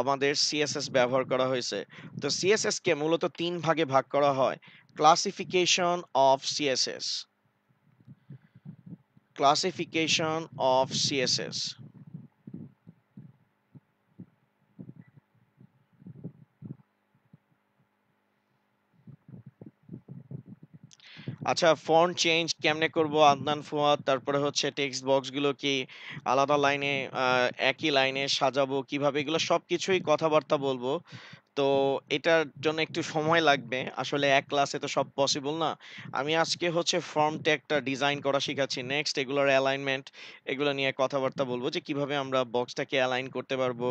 আমাদের সিএসএস ব্যবহার করা হয়েছে তো সিএসএসকে মূলত তিন ভাগে ভাগ করা হয় classification of CSS classification of CSS আচ্ছা ফন্ট চেঞ্জ কেমনে করব আদনান ফুয়াদ তারপরে হচ্ছে টেক্সট বক্সগুলো কি আলাদা লাইনে একই লাইনে সাজাবো কিভাবে এগুলো সব কিছুই কথাবার্তা বলবো তো এটার জন্য একটু সময় লাগবে আসলে এক ক্লাসে তো সব পসিবল না আমি আজকে হচ্ছে ফর্ম ট্যাগটা ডিজাইন করা শিখাচ্ছি নেক্সট এগুলোর অ্যালাইনমেন্ট এগুলো নিয়ে কথাবার্তা বলবো যে কিভাবে আমরা বক্সটাকে অ্যালাইন করতে পারবো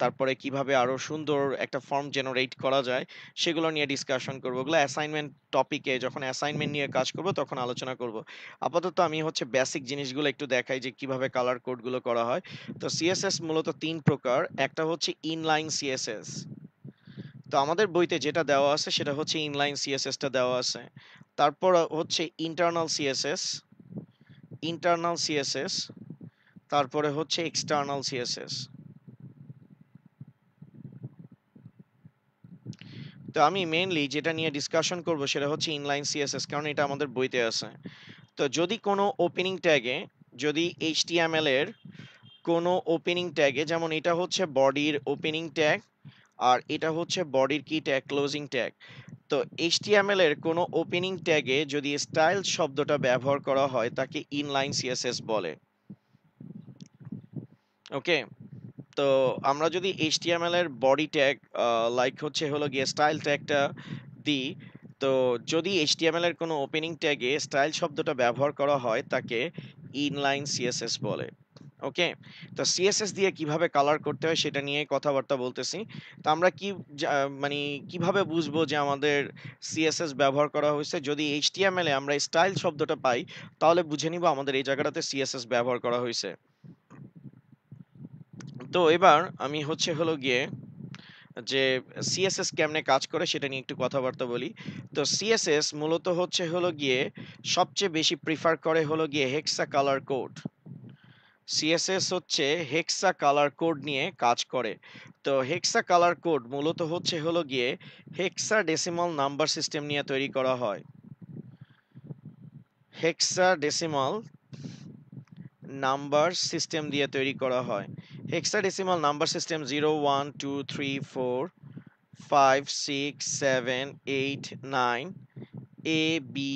তারপরে কিভাবে আরও সুন্দর একটা ফর্ম জেনারেট করা যায় সেগুলো নিয়ে ডিসকাশন করবো ওগুলো অ্যাসাইনমেন্ট টপিকে যখন অ্যাসাইনমেন্ট নিয়ে কাজ করব তখন আলোচনা করব আপাতত আমি হচ্ছে বেসিক জিনিসগুলো একটু দেখাই যে কিভাবে কালার কোডগুলো করা হয় তো সিএসএস মূলত তিন প্রকার একটা হচ্ছে ইনলাইন সিএসএস তো আমাদের বইতে যেটা দেওয়া আছে সেটা হচ্ছে ইনলাইন সিএসএসটা দেওয়া আছে তারপর হচ্ছে ইন্টারনাল সিএসএস ইন্টারনাল সিএসএস তারপরে হচ্ছে এক্সটার্নাল সিএসএস তো আমি মেইনলি যেটা নিয়ে ডিসকাশন করব সেটা হচ্ছে ইনলাইন সিএসএস কারণ এটা আমাদের বইতে আছে তো যদি কোনো ওপেনিং ট্যাগে যদি এইচটিএমএল এর কোনো ওপেনিং ট্যাগে যেমন এটা হচ্ছে বডির ওপেনিং ট্যাগ আর এটা হচ্ছে বডির কি ট্যাগ ক্লোজিং ট্যাগ তো এইচটিএমএল এর কোনো ওপেনিং ট্যাগে যদি স্টাইল শব্দটা ব্যবহার করা হয় তাকে ইনলাইন সিএসএস বলে ওকে তো আমরা যদি এইচটিএমএল এর বডি ট্যাগ লাইক হচ্ছে হলো গিয়ে স্টাইল ট্যাগটা দিই তো যদি এইচটিএমএল এর কোনো ওপেনিং ট্যাগে স্টাইল শব্দটা ব্যবহার করা হয় তাকে ইনলাইন সিএসএস বলে ওকে তো সিএসএস দিয়ে কিভাবে কালার করতে হয় সেটা নিয়ে কথাবার্তা বলতেছি তো আমরা কি মানে কিভাবে বুঝবো যে আমাদের সিএসএস ব্যবহার করা হয়েছে যদি এইচটিএমএল এ আমরা স্টাইল শব্দটা পাই তাহলে বুঝে নিব আমাদের এই জায়গাটাতে সিএসএস ব্যবহার করা হয়েছে তো এবার আমি হচ্ছে হলো গিয়ে যে সিএসএস কেমনে কাজ করে সেটা নিয়ে একটু কথাবার্তা বলি তো সিএসএস মূলত হচ্ছে হলো গিয়ে সবচেয়ে বেশি প্রিফার করে হলো গিয়ে হেক্সা কালার কোড সিএসএস হচ্ছে হেক্সা কালার কোড নিয়ে কাজ করে তো হেক্সা কালার কোড মূলত হচ্ছে হলো গিয়ে হেক্সা ডেসিমাল নাম্বার সিস্টেম নিয়ে তৈরি করা হয় হেক্সা ডেসিমাল নাম্বার সিস্টেম দিয়ে তৈরি করা হয় hexadecimal number system zero one two three four five six seven eight nine A B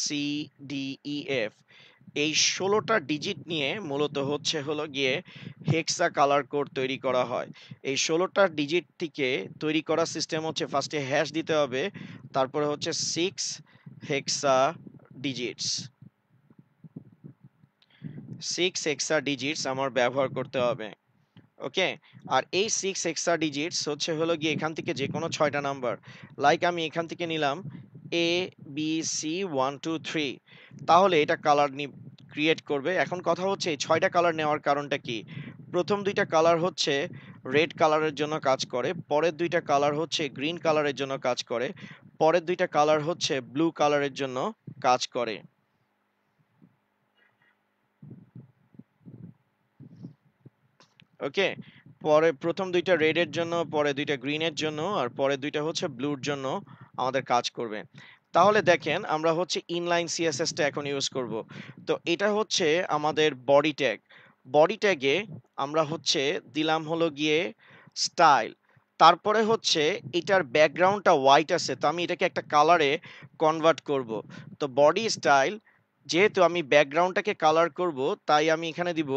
C D E F এই ষোলোটা ডিজিট নিয়ে মূলত হচ্ছে হলো গিয়ে হেক্সা কালার কোড তৈরি করা হয় এই ষোলোটা ডিজিট থেকে তৈরি করা সিস্টেম হচ্ছে ফার্স্টে হ্যাশ দিতে হবে তারপরে হচ্ছে six hexa digits six hexa digits আমার ব্যবহার করতে হবে ওকে আর এই সিক্স এক্সা ডিজিটস হচ্ছে হলো গিয়ে এখান থেকে যে কোনো ছয়টা নাম্বার লাইক আমি এখান থেকে নিলাম A B C one two three তাহলে এটা কালার ক্রিয়েট করবে এখন কথা হচ্ছে ছয়টা কালার নেওয়ার কারণটা কি প্রথম দুইটা কালার হচ্ছে রেড কালারের জন্য কাজ করে পরের দুইটা কালার হচ্ছে গ্রিন কালারের জন্য কাজ করে পরের দুইটা কালার হচ্ছে ব্লু কালারের জন্য কাজ করে ওকে পরে প্রথম দুইটা রেডের জন্য পরে দুইটা গ্রিনের জন্য আর পরে দুইটা হচ্ছে ব্লুর জন্য আমাদের কাজ করবে তাহলে দেখেন আমরা হচ্ছে ইনলাইন সিএসএসটা এখন ইউজ করব তো এটা হচ্ছে আমাদের বডি ট্যাগ বডি ট্যাগে আমরা হচ্ছে দিলাম হলো গিয়ে স্টাইল তারপরে হচ্ছে এটার ব্যাকগ্রাউন্ডটা হোয়াইট আছে তো আমি এটাকে একটা কালারে কনভার্ট করব তো বডি স্টাইল যেহেতু আমি ব্যাকগ্রাউন্ডটাকে কালার করব তাই আমি এখানে দিব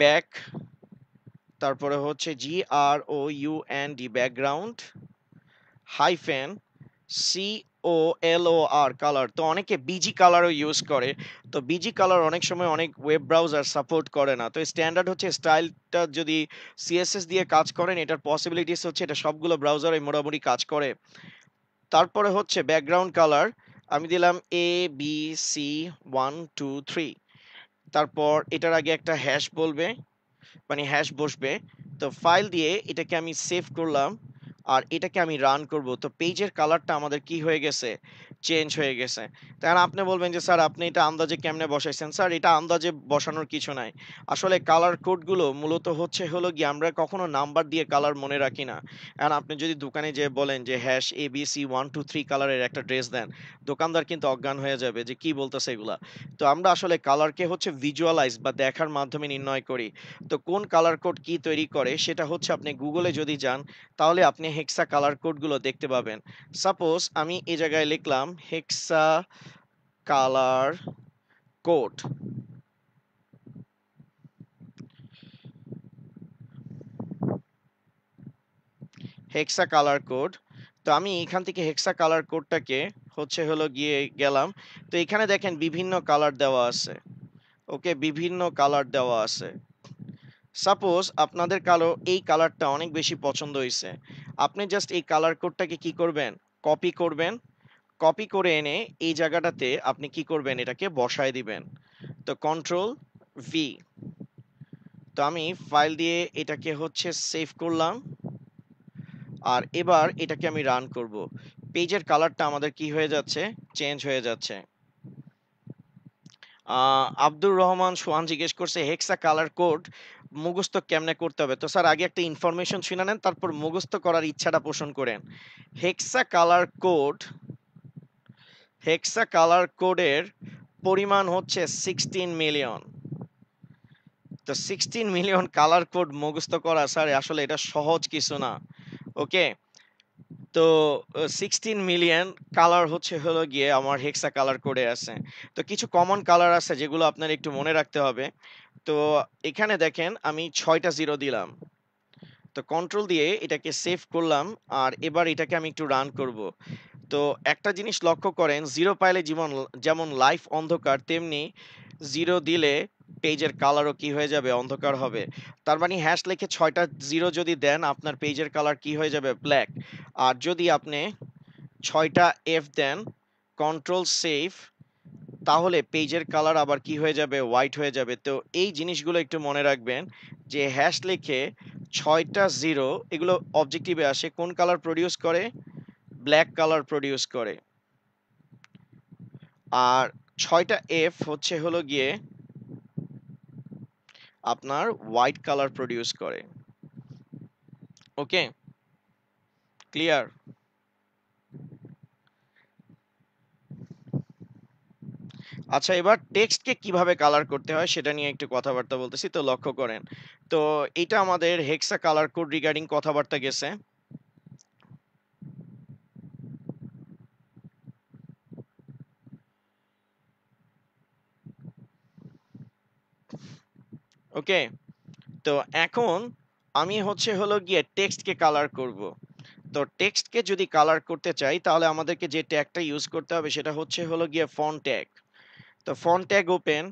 ব্যাক তারপরে হচ্ছে G R O U N D background hyphen C O L O R colour তো অনেকে বিজি কালারও ইউজ করে তো বিজি কালার অনেক সময় অনেক ওয়েব ব্রাউজার সাপোর্ট করে না তো স্ট্যান্ডার্ড হচ্ছে স্টাইলটা যদি সিএসএস দিয়ে কাজ করেন এটার পসিবিলিটিস হচ্ছে এটা সবগুলো ব্রাউজারে মোটামুটি কাজ করে তারপরে হচ্ছে ব্যাকগ্রাউন্ড কালার আমি দিলাম A B C one two three তারপর এটার আগে একটা হ্যাশ বলবে মানে হ্যাশ বসবে তো ফাইল দিয়ে এটাকে আমি সেভ করলাম আর এটাকে আমি রান করব তো পেজের কালারটা আমাদের কি হয়ে গেছে চেঞ্জ হয়ে গেছে তাহলে আপনি বলবেন যে স্যার আপনি এটা আন্দাজে কেমনে বসাইছেন স্যার এটা আন্দাজে বসানোর কিছু নাই আসলে কালার কোডগুলো মূলত হচ্ছে হলো গিয়ে আমরা কখনো নাম্বার দিয়ে কালার মনে রাখি না আর আপনি যদি দোকানে যে বলেন যে hash A B C one two three কালারের একটা ড্রেস দেন দোকানদার কিন্তু অজ্ঞান হয়ে যাবে যে কি বলতেছে এগুলা তো আমরা আসলে কালারকে হচ্ছে ভিজুয়ালাইজ বা দেখার মাধ্যমে নির্ণয় করি তো কোন কালার কোড কি তৈরি করে সেটা হচ্ছে আপনি গুগলে যদি যান তাহলে আপনি হেক্সা কালার কোডগুলো দেখতে পাবেন সাপোজ আমি এ জায়গায় লিখলাম hexa colour code hexa color code তো আমি এখান থেকে হেক্সা কালার কোডটাকে হচ্ছে হলো গিয়ে গেলাম তো এখানে দেখেন বিভিন্ন কালার দেওয়া আছে ওকে বিভিন্ন কালার দেওয়া আছে সাপোজ আপনাদের কালো এই কালারটা অনেক বেশি পছন্দ হয়েছে আপনি জাস্ট এই কালার কোডটাকে কি করবেন কপি করবেন কপি করে এনে এই জায়গাটাতে আপনি কি করবেন এটাকে বসায় দিবেন তো কন্ট্রোল ভি তো আমি ফাইল দিয়ে এটাকে হচ্ছে সেভ করলাম আর এবার এটাকে আমি রান করব পেজের কালারটা আমাদের কি হয়ে যাচ্ছে চেঞ্জ হয়ে যাচ্ছে আব্দুর রহমান সোহান জিজ্ঞেস করছে হেক্সা কালার কোড মুখস্থ কেমনে করতে হবে তো স্যার আগে একটা ইনফরমেশন শুনে নেন তারপর মুখস্থ করার ইচ্ছাটা পোষণ করেন hexa colour code hexa colour কোডের পরিমাণ হচ্ছে সিক্সটিন মিলিয়ন তো সিক্সটিন মিলিয়ন কালার কোড মুখস্থ করা স্যার আসলে এটা সহজ কিছু না ওকে তো সিক্সটিন মিলিয়ন কালার হচ্ছে হলো গিয়ে আমার হেক্সা কালার কোডে আছে তো কিছু কমন কালার আছে যেগুলো আপনার একটু মনে রাখতে হবে তো এখানে দেখেন আমি ছয়টা জিরো দিলাম তো কন্ট্রোল দিয়ে এটাকে সেভ করলাম আর এবার এটাকে আমি একটু রান করব তো একটা জিনিস লক্ষ্য করেন জিরো পাইলে জীবন যেমন লাইফ অন্ধকার তেমনি জিরো দিলে পেজের কালারও কি হয়ে যাবে অন্ধকার হবে তার মানে হ্যাশ লিখে ছয়টা জিরো যদি দেন আপনার পেজের কালার কি হয়ে যাবে ব্ল্যাক আর যদি আপনি ছয়টা এফ দেন কন্ট্রোল সেফ তাহলে পেজের কালার আবার কি হয়ে যাবে হোয়াইট হয়ে যাবে তো এই জিনিসগুলো একটু মনে রাখবেন যে হ্যাশ লিখে ছয়টা জিরো এগুলো অবজেক্টিভে আসে কোন কালার প্রডিউস করে ব্ল্যাক কালার প্রডিউস করে আর ছয়টা এফ হচ্ছে হলো গিয়ে আপনার হোয়াইট কালার প্রডিউস করে ওকে ক্লিয়ার আচ্ছা এবার টেক্সটকে কিভাবে কালার করতে হয় সেটা নিয়ে একটু কথাবার্তা বলতেছি তো লক্ষ্য করেন তো এটা আমাদের হেক্সা কালার কোড রিগার্ডিং কথাবার্তা গেছে ওকে তো এখন আমি হচ্ছে হলো গিয়ে টেক্সটকে কালার করব তো টেক্সটকে যদি কালার করতে চাই তাহলে আমাদেরকে যে ট্যাগটা ইউজ করতে হবে সেটা হচ্ছে হলো গিয়ে ফন ট্যাগ তো ফন ট্যাগ ওপেন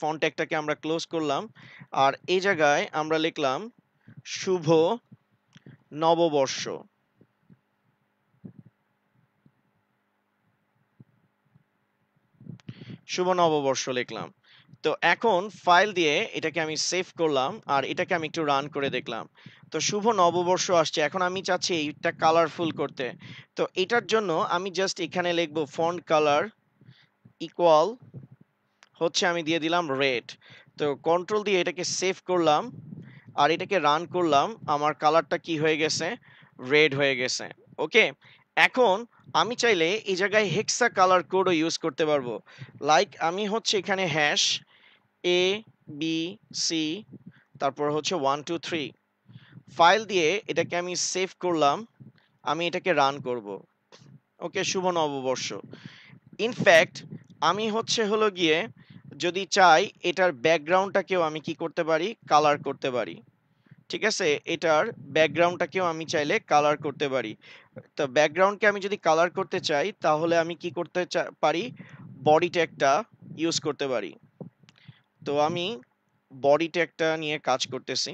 ফন ট্যাগটাকে আমরা ক্লোজ করলাম আর এই জায়গায় আমরা লিখলাম শুভ নববর্ষ শুভ নববর্ষ লিখলাম তো এখন ফাইল দিয়ে এটাকে আমি সেভ করলাম আর এটাকে আমি একটু রান করে দেখলাম তো শুভ নববর্ষ আসছে এখন আমি চাচ্ছি এইটা কালারফুল করতে তো এটার জন্য আমি জাস্ট এখানে লিখবো ফন্ট কালার ইকুয়াল হচ্ছে আমি দিয়ে দিলাম রেড তো কন্ট্রোল দিয়ে এটাকে সেভ করলাম আর এটাকে রান করলাম আমার কালারটা কি হয়ে গেছে রেড হয়ে গেছে ওকে এখন আমি চাইলে এই জায়গায় হেক্সা কালার কোডও ইউজ করতে পারবো লাইক আমি হচ্ছে এখানে হ্যাশ এ বি সি তারপর হচ্ছে ওয়ান টু থ্রি ফাইল দিয়ে এটাকে আমি সেভ করলাম আমি এটাকে রান করব ওকে শুভ নববর্ষ ইনফ্যাক্ট আমি হচ্ছে হলো গিয়ে যদি চাই এটার ব্যাকগ্রাউন্ডটাকেও আমি কি করতে পারি কালার করতে পারি ঠিক আছে এটার ব্যাকগ্রাউন্ডটাকেও আমি চাইলে কালার করতে পারি তো ব্যাকগ্রাউন্ডকে আমি যদি কালার করতে চাই তাহলে আমি কি করতে পারি বডি ট্যাগটা ইউজ করতে পারি তো আমি বডি ট্যাগটা নিয়ে কাজ করতেছি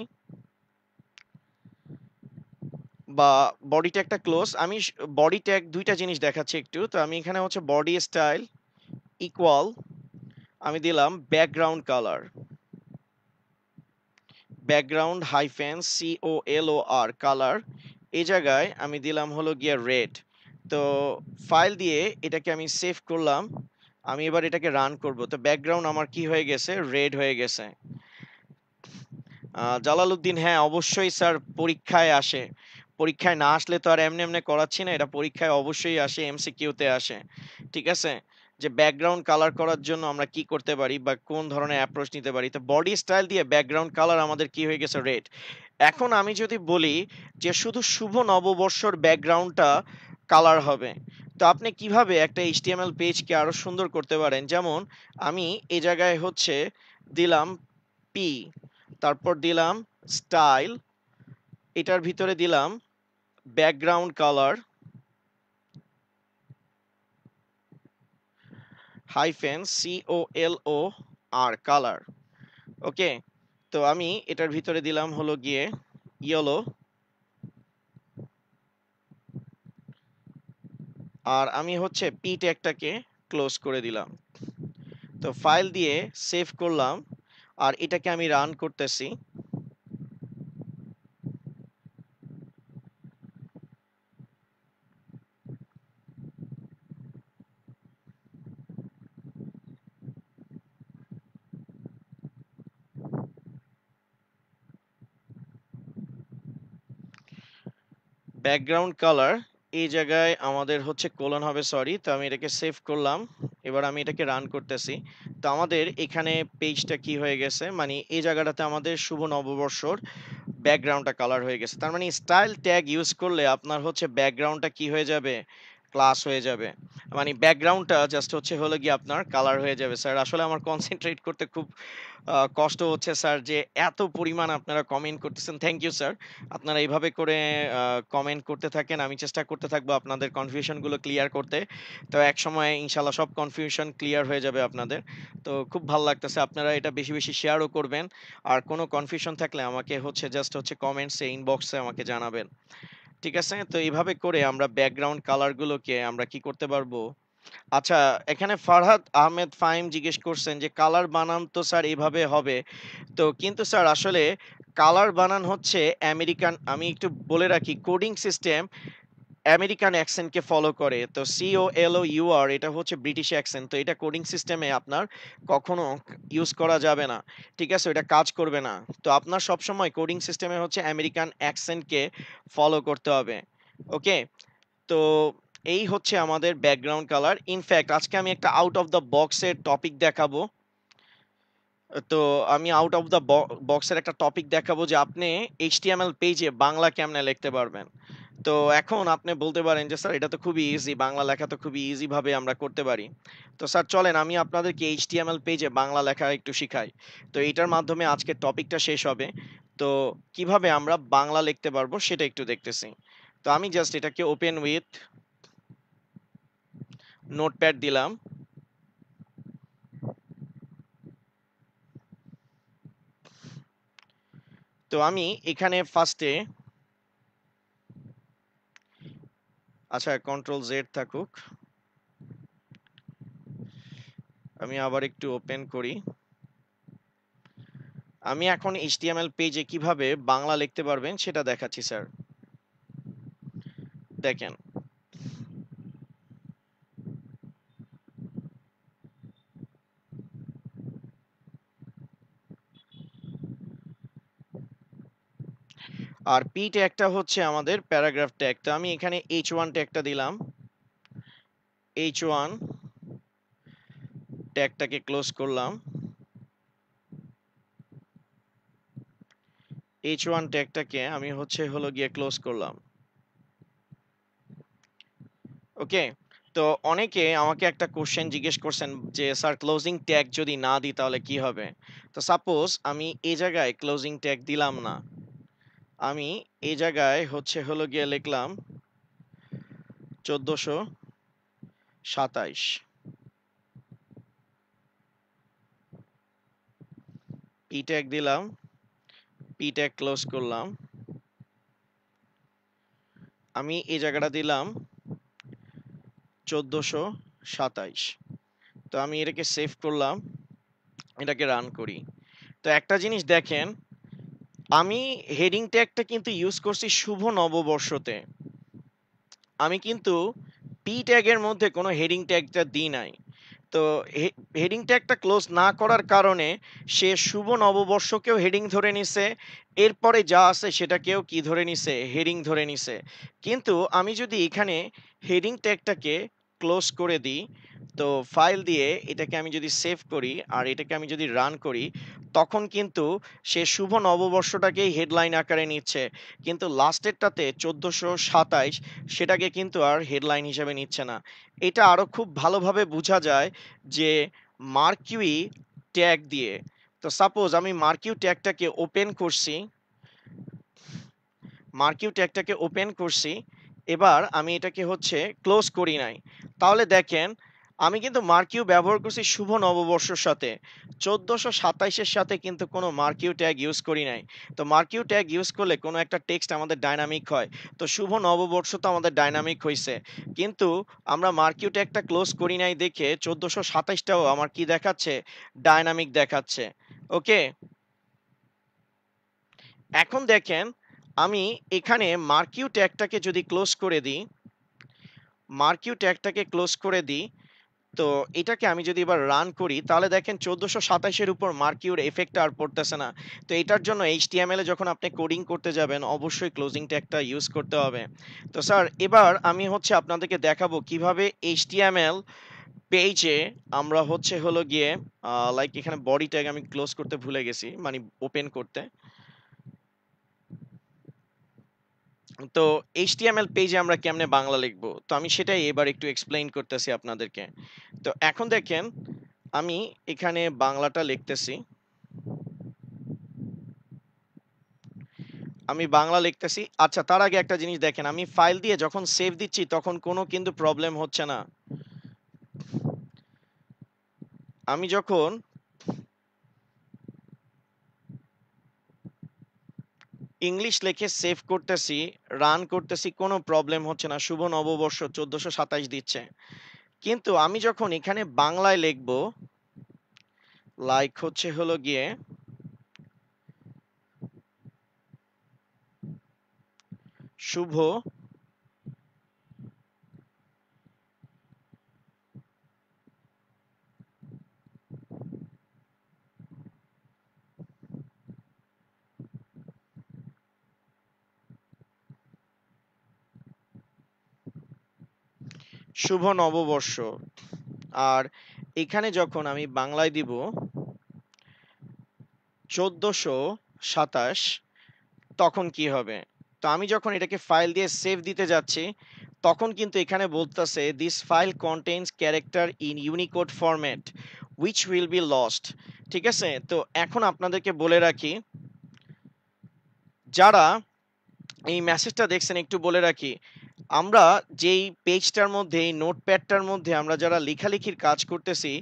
বা বডি ট্যাগটা ক্লোজ আমি বডি ট্যাগ দুইটা জিনিস দেখাচ্ছি একটু তো আমি এখানে হচ্ছে বডি স্টাইল ইকুয়াল আমি দিলাম background colour background hyphen C O L O R colour এই জায়গায় আমি দিলাম হলো গিয়া রেড তো ফাইল দিয়ে এটাকে আমি সেভ করলাম আমি এবার এটাকে রান করব তো ব্যাকগ্রাউন্ড আমার কি হয়ে গেছে রেড হয়ে গেছে জালালউদ্দিন হ্যাঁ অবশ্যই স্যার পরীক্ষায় আসে পরীক্ষায় না আসলে তো আর এমনি এমনি করাচ্ছি না এটা পরীক্ষায় অবশ্যই আসে এমসিকিউতে আসে ঠিক আছে যে ব্যাকগ্রাউন্ড কালার করার জন্য আমরা কি করতে পারি বা কোন ধরনের অ্যাপ্রোচ নিতে পারি তো বডি স্টাইল দিয়ে ব্যাকগ্রাউন্ড কালার আমাদের কি হয়ে গেছে রেড এখন আমি যদি বলি যে শুধু শুভ নববর্ষর ব্যাকগ্রাউন্ডটা কালার হবে তো আপনি কিভাবে একটা এইচটিএমএল পেজকে আরো সুন্দর করতে পারেন যেমন আমি এই জায়গায় হচ্ছে দিলাম পি তারপর দিলাম স্টাইল এটার ভিতরে দিলাম background colour hyphen C O L O R colour okay তো আমি এটার ভিতরে দিলাম হলো গিয়ে ইয়েলো আর আমি হচ্ছে পি ট্যাগটাকে ক্লোজ করে দিলাম তো ফাইল দিয়ে সেভ করলাম আর এটাকে আমি রান করতেছি ব্যাকগ্রাউন্ড কালার এই জায়গায় আমাদের হচ্ছে কোলন হবে সরি তো আমি এটাকে সেভ করলাম এবার আমি এটাকে রান করতেছি তো আমাদের এখানে পেজটা কি হয়ে গেছে মানে এই জায়গাটাতে আমাদের শুভ নববর্ষর ব্যাকগ্রাউন্ডটা কালার হয়ে গেছে তার মানে স্টাইল ট্যাগ ইউজ করলে আপনার হচ্ছে ব্যাকগ্রাউন্ডটা কি হয়ে যাবে ক্লাস হয়ে যাবে মানে ব্যাকগ্রাউন্ডটা জাস্ট হচ্ছে হলো গিয়ে আপনার কালার হয়ে যাবে স্যার আসলে আমার কনসেন্ট্রেট করতে খুব কষ্ট হচ্ছে স্যার যে এত পরিমাণ আপনারা কমেন্ট করতেছেন থ্যাংক ইউ স্যার আপনারা এইভাবে করে কমেন্ট করতে থাকেন আমি চেষ্টা করতে থাকবো আপনাদের কনফিউশনগুলো ক্লিয়ার করতে তো এক সময় ইনশাল্লাহ সব কনফিউশন ক্লিয়ার হয়ে যাবে আপনাদের তো খুব ভালো লাগতেছে আপনারা এটা বেশি বেশি শেয়ারও করবেন আর কোনো কনফিউশন থাকলে আমাকে হচ্ছে জাস্ট হচ্ছে কমেন্টসে ইনবক্সে আমাকে জানাবেন ঠিক আছে তো এইভাবে করে আমরা ব্যাকগ্রাউন্ড কালারগুলোকে আমরা কি করতে পারবো আচ্ছা এখানে ফারহাদ আহমেদ ফাইম জিজ্ঞেস করছেন যে কালার বানান তো স্যার এইভাবে হবে তো কিন্তু স্যার আসলে কালার বানান হচ্ছে আমেরিকান আমি একটু বলে রাখি কোডিং সিস্টেম আমেরিকান অ্যাকসেন্টকে ফলো করে তো সিও এল ও ইউ আর এটা হচ্ছে ব্রিটিশ অ্যাকসেন্ট তো এটা কোডিং সিস্টেমে আপনার কখনো ইউজ করা যাবে না ঠিক আছে এটা কাজ করবে না তো আপনার সবসময় কোডিং সিস্টেমে হচ্ছে আমেরিকান অ্যাকসেন্টকে ফলো করতে হবে ওকে তো এই হচ্ছে আমাদের ব্যাকগ্রাউন্ড কালার ইনফ্যাক্ট আজকে আমি একটা আউট অফ দ্য বক্সের টপিক দেখাবো তো আমি আউট অফ দ্য বক্সের একটা টপিক দেখাবো যে আপনি এইচটিএমএল পেজে বাংলা কেমনে লিখতে পারবেন তো এখন আপনি বলতে পারেন যে স্যার এটা তো খুবই ইজি বাংলা লেখা তো খুবই ইজিভাবে আমরা করতে পারি তো স্যার চলেন আমি আপনাদেরকে এইচটিএমএল পেজে বাংলা লেখা একটু শিখাই তো এটার মাধ্যমে আজকের টপিকটা শেষ হবে তো কিভাবে আমরা বাংলা লিখতে পারবো সেটা একটু দেখতেছি তো আমি জাস্ট এটাকে ওপেন উইথ নোটপ্যাড দিলাম তো আমি এখানে ফার্স্টে আচ্ছা কন্ট্রোল জেড থাকুক আমি আবার একটু ওপেন করি আমি এখন এইচটিএমএল পেজে কিভাবে বাংলা লিখতে পারবেন সেটা দেখাচ্ছি স্যার দেখেন আর পি ট্যাগটা হচ্ছে আমাদের প্যারাগ্রাফ ট্যাগটা আমি এখানে এইচ ওয়ান ট্যাগটা দিলাম এইচ ওয়ান ট্যাগটাকে ক্লোজ করলাম এইচ ওয়ান ট্যাগটাকে আমি হচ্ছে হলো গিয়ে ক্লোজ করলাম ওকে তো অনেকে আমাকে একটা কোশ্চেন জিজ্ঞেস করছেন যে স্যার ক্লোজিং ট্যাগ যদি না দিই তাহলে কি হবে তো সাপোজ আমি এই জায়গায় ক্লোজিং ট্যাগ দিলাম না আমি এই জায়গায় হচ্ছে হলো গিয়ে লিখলাম চোদ্দোশো সাতাইশ পি দিলাম পি ক্লোজ করলাম আমি এই জায়গাটা দিলাম চোদ্দোশো সাতাইশ তো আমি এটাকে সেভ করলাম এটাকে রান করি তো একটা জিনিস দেখেন আমি হেডিং ট্যাগটা কিন্তু ইউজ করছি শুভ নববর্ষতে আমি কিন্তু পি ট্যাগের মধ্যে কোনো হেডিং ট্যাগটা দিই নাই তো হেডিং ট্যাগটা ক্লোজ না করার কারণে সে শুভ নববর্ষকেও হেডিং ধরে নিছে এরপরে যা আছে সেটাকেও কি ধরে নিছে হেডিং ধরে নিছে কিন্তু আমি যদি এখানে হেডিং ট্যাগটাকে ক্লোজ করে দিই তো ফাইল দিয়ে এটাকে আমি যদি সেভ করি আর এটাকে আমি যদি রান করি তখন কিন্তু সে শুভ নববর্ষটাকেই হেডলাইন আকারে নিচ্ছে কিন্তু লাস্টেরটাতে চোদ্দোশো সাতাইশ সেটাকে কিন্তু আর হেডলাইন হিসেবে নিচ্ছে না এটা আরও খুব ভালোভাবে বোঝা যায় যে মার্কিউই ট্যাগ দিয়ে তো সাপোজ আমি মার্কিউ ট্যাগটাকে ওপেন করছি মার্কিউ ট্যাগটাকে ওপেন করছি এবার আমি এটাকে হচ্ছে ক্লোজ করি নাই তাহলে দেখেন আমি কিন্তু মার্কিউ ব্যবহার করছি শুভ নববর্ষর সাথে চোদ্দোশো সাতাইশের সাথে কিন্তু কোনো মার্কিউ ট্যাগ ইউজ করি নাই তো মার্কিউ ট্যাগ ইউজ করলে কোনো একটা টেক্সট আমাদের ডাইনামিক হয় তো শুভ নববর্ষ তো আমাদের ডাইনামিক হয়েছে কিন্তু আমরা মার্কিউ ট্যাগটা ক্লোজ করি নাই দেখে চোদ্দোশো সাতাইশটাও আমার কি দেখাচ্ছে ডাইনামিক দেখাচ্ছে ওকে এখন দেখেন আমি এখানে মার্কিউ ট্যাগটাকে যদি ক্লোজ করে দিই মার্কিউ ট্যাগটাকে ক্লোজ করে দিই তো এটাকে আমি যদি এবার রান করি তাহলে দেখেন চোদ্দশো সাতাশের উপর মার্কিউর এফেক্ট আর পড়তেছে না তো এটার জন্য এ যখন আপনি কোডিং করতে যাবেন অবশ্যই ক্লোজিং ট্যাগটা ইউজ করতে হবে তো স্যার এবার আমি হচ্ছে আপনাদেরকে দেখাবো কিভাবে এইচটিএমএল পেজে আমরা হচ্ছে হলো গিয়ে লাইক এখানে বডি ট্যাগ আমি ক্লোজ করতে ভুলে গেছি মানে ওপেন করতে তো এইচটিএমএল পেজে আমরা কেমনে বাংলা লিখব তো আমি সেটাই এবার একটু এক্সপ্লেইন করতেছি আপনাদেরকে তো এখন দেখেন আমি এখানে বাংলাটা লিখতেছি আমি বাংলা লিখতেছি আচ্ছা তার আগে একটা জিনিস দেখেন আমি ফাইল দিয়ে যখন সেভ দিচ্ছি তখন কোনো কিন্তু প্রবলেম হচ্ছে না আমি যখন ইংলিশ লেখে সেভ করতেছি রান করতেছি কোনো প্রবলেম হচ্ছে না শুভ নববর্ষ চোদ্দশো সাতাশ দিচ্ছে কিন্তু আমি যখন এখানে বাংলায় লিখব লাইক হচ্ছে হলো গিয়ে শুভ শুভ নববর্ষ আর এখানে যখন আমি বাংলায় দিব চোদ্দোশো সাতাশ তখন কি হবে তো আমি যখন এটাকে ফাইল দিয়ে সেভ দিতে যাচ্ছি তখন কিন্তু এখানে বলতেছে this file contents character in Unicode format which will be lost ঠিক আছে তো এখন আপনাদেরকে বলে রাখি যারা এই মেসেজটা দেখছেন একটু বলে রাখি আমরা যেই পেজটার মধ্যে এই নোটপ্যাডটার মধ্যে আমরা যারা লেখালেখির কাজ করতেছি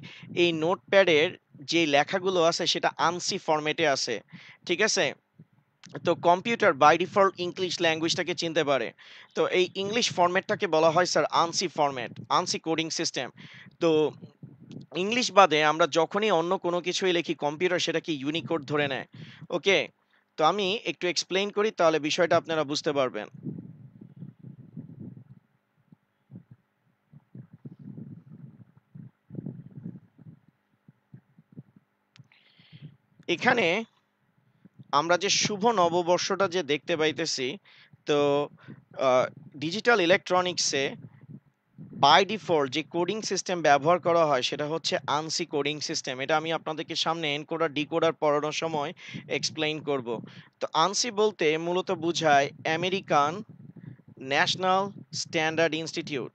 এই নোটপ্যাডের যে লেখাগুলো আছে সেটা আনসি ফরম্যাটে আছে ঠিক আছে তো কম্পিউটার বাই ডিফল্ট ইংলিশ ল্যাঙ্গুয়েজটাকে চিনতে পারে তো এই ইংলিশ ফরম্যাটটাকে বলা হয় sir ANSI format ANSI coding system তো ইংলিশ বাদে আমরা যখনই অন্য কোনো কিছুই লিখি কম্পিউটার সেটাকে ইউনিকোড ধরে নেয় ওকে তো আমি একটু এক্সপ্লেইন করি তাহলে বিষয়টা আপনারা বুঝতে পারবেন এখানে আমরা যে শুভ নববর্ষটা যে দেখতে পাইতেছি তো ডিজিটাল ইলেকট্রনিক্সে বাই ডিফল্ট যে কোডিং সিস্টেম ব্যবহার করা হয় সেটা হচ্ছে আনসি কোডিং সিস্টেম এটা আমি আপনাদেরকে সামনে এনকোডার ডিকোডার পড়ানোর সময় এক্সপ্লেইন করব তো আনসি বলতে মূলত বোঝায় American National Standard Institute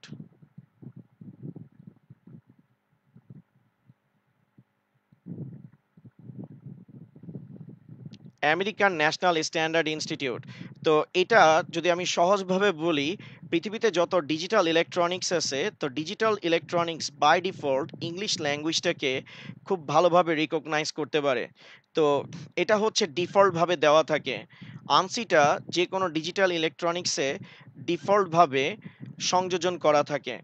American National Standard Institute তো এটা যদি আমি সহজভাবে বলি পৃথিবীতে যত ডিজিটাল ইলেকট্রনিক্স আছে তো digital electronics by default English ল্যাঙ্গুয়েজটাকে খুব ভালোভাবে রিকগনাইজ করতে পারে তো এটা হচ্ছে ডিফল্টভাবে দেওয়া থাকে আনসিটা যে কোনো ডিজিটাল ইলেকট্রনিক্সে ডিফল্টভাবে সংযোজন করা থাকে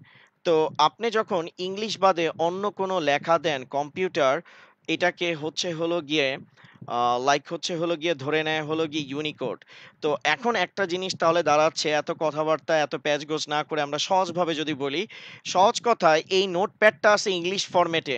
তো আপনি যখন ইংলিশ বাদে অন্য কোনো লেখা দেন কম্পিউটার এটাকে হচ্ছে হলো গিয়ে লাইক হচ্ছে হলো গিয়ে ধরে নেয় হলো গিয়ে ইউনিকোড তো এখন একটা জিনিস তাহলে দাঁড়াচ্ছে এত কথাবার্তা এত প্যাচগোজ না করে আমরা সহজভাবে যদি বলি সহজ কথায় এই নোটপ্যাডটা আছে ইংলিশ ফরম্যাটে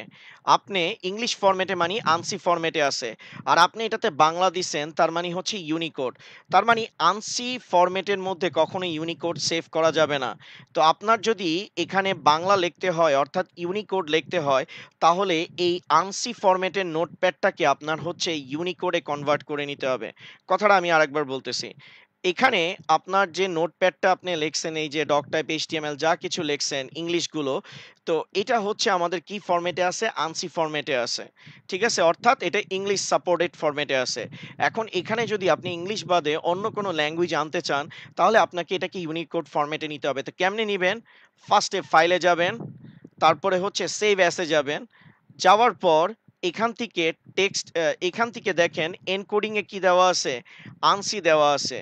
আপনি ইংলিশ ফরম্যাটে মানে আনসি ফরম্যাটে আছে আর আপনি এটাতে বাংলা দিচ্ছেন তার মানে হচ্ছে ইউনিকোড তার মানে আনসি ফরম্যাটের মধ্যে কখনো ইউনিকোড সেভ করা যাবে না তো আপনার যদি এখানে বাংলা লিখতে হয় অর্থাৎ ইউনিকোড লিখতে হয় তাহলে এই আনসি ফরম্যাটের নোটপ্যাডটাকে আপনার হচ্ছে ইউনিকোডে কনভার্ট করে নিতে হবে কথাটা আমি আরেকবার বলতেছি এখানে আপনার যে নোটপ্যাডটা আপনি লেখছেন এই যে ডক টাইপ এইচটিএমএল যা কিছু লেখছেন ইংলিশগুলো তো এটা হচ্ছে আমাদের কি ফরম্যাটে আছে আনসি ফরম্যাটে আছে ঠিক আছে অর্থাৎ এটা ইংলিশ সাপোর্টেড ফরম্যাটে আছে এখন এখানে যদি আপনি ইংলিশ বাদে অন্য কোনো ল্যাঙ্গুয়েজ আনতে চান তাহলে আপনাকে এটাকে ইউনিকোড ফরম্যাটে নিতে হবে তো কেমনে নেবেন ফার্স্টে ফাইলে যাবেন তারপরে হচ্ছে সেভ অ্যাসে যাবেন যাওয়ার পর এখান থেকে টেক্সট এখান থেকে দেখেন এনকোডিংয়ে কি দেওয়া আছে আনসি দেওয়া আছে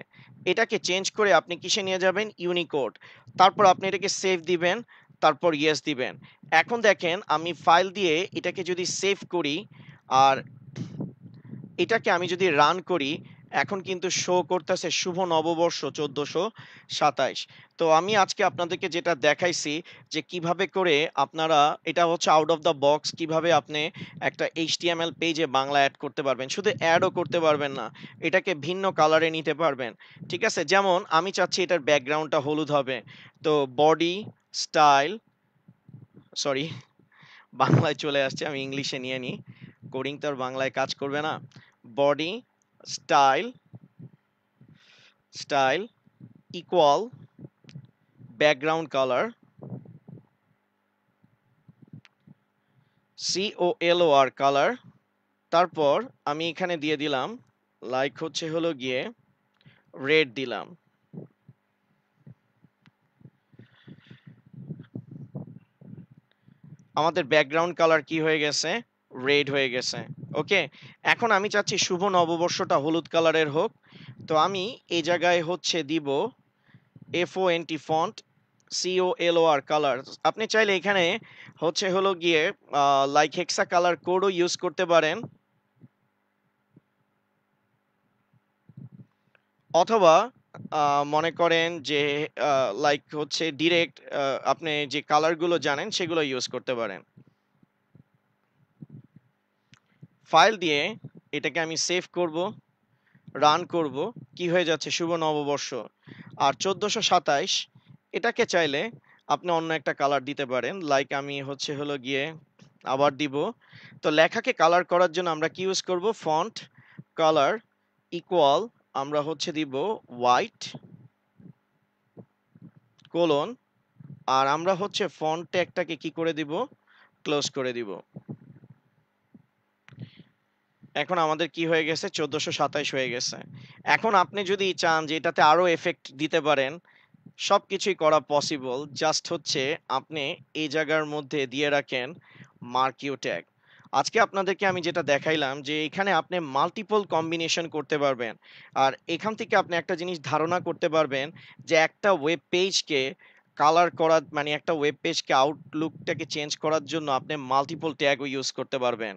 এটাকে চেঞ্জ করে আপনি কিসে নিয়ে যাবেন ইউনিকোড তারপর আপনি এটাকে সেভ দিবেন তারপর ইয়েস দিবেন এখন দেখেন আমি ফাইল দিয়ে এটাকে যদি সেভ করি আর এটাকে আমি যদি রান করি এখন কিন্তু শো করতেছে শুভ নববর্ষ চোদ্দোশো সাতাইশ তো আমি আজকে আপনাদেরকে যেটা দেখাইছি যে কিভাবে করে আপনারা এটা হচ্ছে আউট অফ দ্য বক্স কিভাবে আপনি একটা এইচ এল পেজে বাংলা অ্যাড করতে পারবেন শুধু অ্যাডও করতে পারবেন না এটাকে ভিন্ন কালারে নিতে পারবেন ঠিক আছে যেমন আমি চাচ্ছি এটার ব্যাকগ্রাউন্ডটা হলুদ হবে তো বডি স্টাইল সরি বাংলায় চলে আসছে আমি ইংলিশে নিয়ে নিই কোডিং তো আর বাংলায় কাজ করবে না body style style equal background color C O L O R colour তারপর আমি এখানে দিয়ে দিলাম লাইক হচ্ছে হলো গিয়ে রেড দিলাম আমাদের ব্যাকগ্রাউন্ড কালার কি হয়ে গেছে রেড হয়ে গেছে ওকে এখন আমি চাচ্ছি শুভ নববর্ষটা হলুদ কালারের হোক তো আমি এই জায়গায় হচ্ছে দিব F O font C O L O R colour আপনি চাইলে এখানে হচ্ছে হলো গিয়ে লাইক হেক্সা কালার কোডও ইউজ করতে পারেন অথবা মনে করেন যে লাইক হচ্ছে ডিরেক্ট আপনি যে কালারগুলো জানেন সেগুলো ইউজ করতে পারেন ফাইল দিয়ে এটাকে আমি সেভ করব রান করব কি হয়ে যাচ্ছে শুভ নববর্ষ আর চোদ্দোশো সাতাইশ এটাকে চাইলে আপনি অন্য একটা কালার দিতে পারেন লাইক আমি হচ্ছে হলো গিয়ে আবার দিব তো লেখাকে কালার করার জন্য আমরা কি ইউজ করব ফন্ট কালার ইকুয়াল আমরা হচ্ছে দিব হোয়াইট কোলন আর আমরা হচ্ছে ফন্ট ট্যাগটাকে কি করে দিব ক্লোজ করে দিব এখন আমাদের কি হয়ে গেছে চোদ্দোশো সাতাইশ হয়ে গেছে এখন আপনি যদি চান যে এটাতে আরও এফেক্ট দিতে পারেন সব কিছুই করা পসিবল জাস্ট হচ্ছে আপনি এই জায়গার মধ্যে দিয়ে রাখেন মার্কিও ট্যাগ আজকে আপনাদেরকে আমি যেটা দেখাইলাম যে এখানে আপনি মাল্টিপল কম্বিনেশন করতে পারবেন আর এখান থেকে আপনি একটা জিনিস ধারণা করতে পারবেন যে একটা ওয়েব পেজকে কালার করার মানে একটা ওয়েব পেজকে আউটলুকটাকে চেঞ্জ করার জন্য আপনি মাল্টিপল ট্যাগও ইউজ করতে পারবেন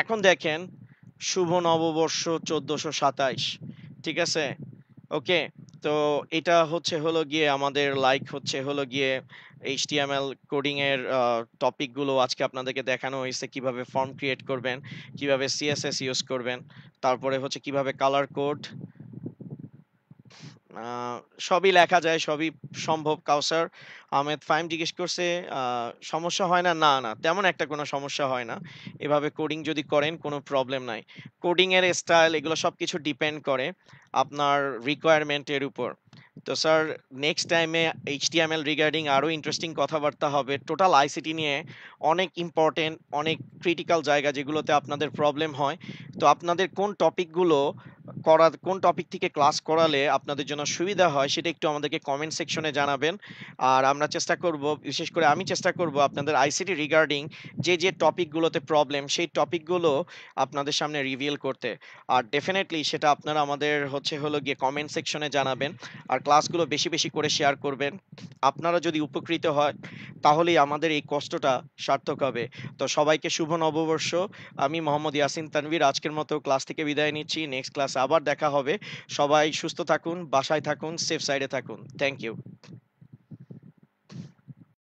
এখন দেখেন শুভ নববর্ষ চোদ্দোশো সাতাইশ ঠিক আছে ওকে তো এটা হচ্ছে হলো গিয়ে আমাদের লাইক হচ্ছে হলো গিয়ে এইচ এম এল কোডিংয়ের টপিকগুলো আজকে আপনাদেরকে দেখানো হয়েছে কিভাবে ফর্ম ক্রিয়েট করবেন কিভাবে সিএসএস ইউজ করবেন তারপরে হচ্ছে কিভাবে কালার কোড সবই লেখা যায় সবই সম্ভব কাউসার আহমেদ ফাইম জিজ্ঞেস করছে সমস্যা হয় না না না তেমন একটা কোনো সমস্যা হয় না এভাবে কোডিং যদি করেন কোনো প্রবলেম নাই কোডিংয়ের স্টাইল এগুলো সব কিছু ডিপেন্ড করে আপনার রিকোয়ারমেন্টের উপর তো স্যার নেক্সট টাইমে এইচটিএমএল রিগার্ডিং আরও ইন্টারেস্টিং কথাবার্তা হবে টোটাল আইসিটি নিয়ে অনেক ইম্পর্টেন্ট অনেক ক্রিটিক্যাল জায়গা যেগুলোতে আপনাদের প্রবলেম হয় তো আপনাদের কোন টপিকগুলো করা কোন টপিক থেকে ক্লাস করালে আপনাদের জন্য সুবিধা হয় সেটা একটু আমাদেরকে কমেন্ট সেকশনে জানাবেন আর আমরা চেষ্টা করব বিশেষ করে আমি চেষ্টা করব আপনাদের আইসিটি রিগার্ডিং যে যে টপিকগুলোতে প্রবলেম সেই টপিকগুলো আপনাদের সামনে রিভিল করতে আর ডেফিনেটলি সেটা আপনারা আমাদের হচ্ছে হলো গিয়ে কমেন্ট সেকশনে জানাবেন আর ক্লাসগুলো বেশি বেশি করে শেয়ার করবেন আপনারা যদি উপকৃত হয় তাহলেই আমাদের এই কষ্টটা সার্থক হবে তো সবাইকে শুভ নববর্ষ আমি মোহাম্মদ ইয়াসিন তানভীর আজকের মতো ক্লাস থেকে বিদায় নিচ্ছি নেক্সট ক্লাস আবার দেখা হবে সবাই সুস্থ থাকুন বাসায় থাকুন সেফ সাইডে থাকুন থ্যাংক ইউ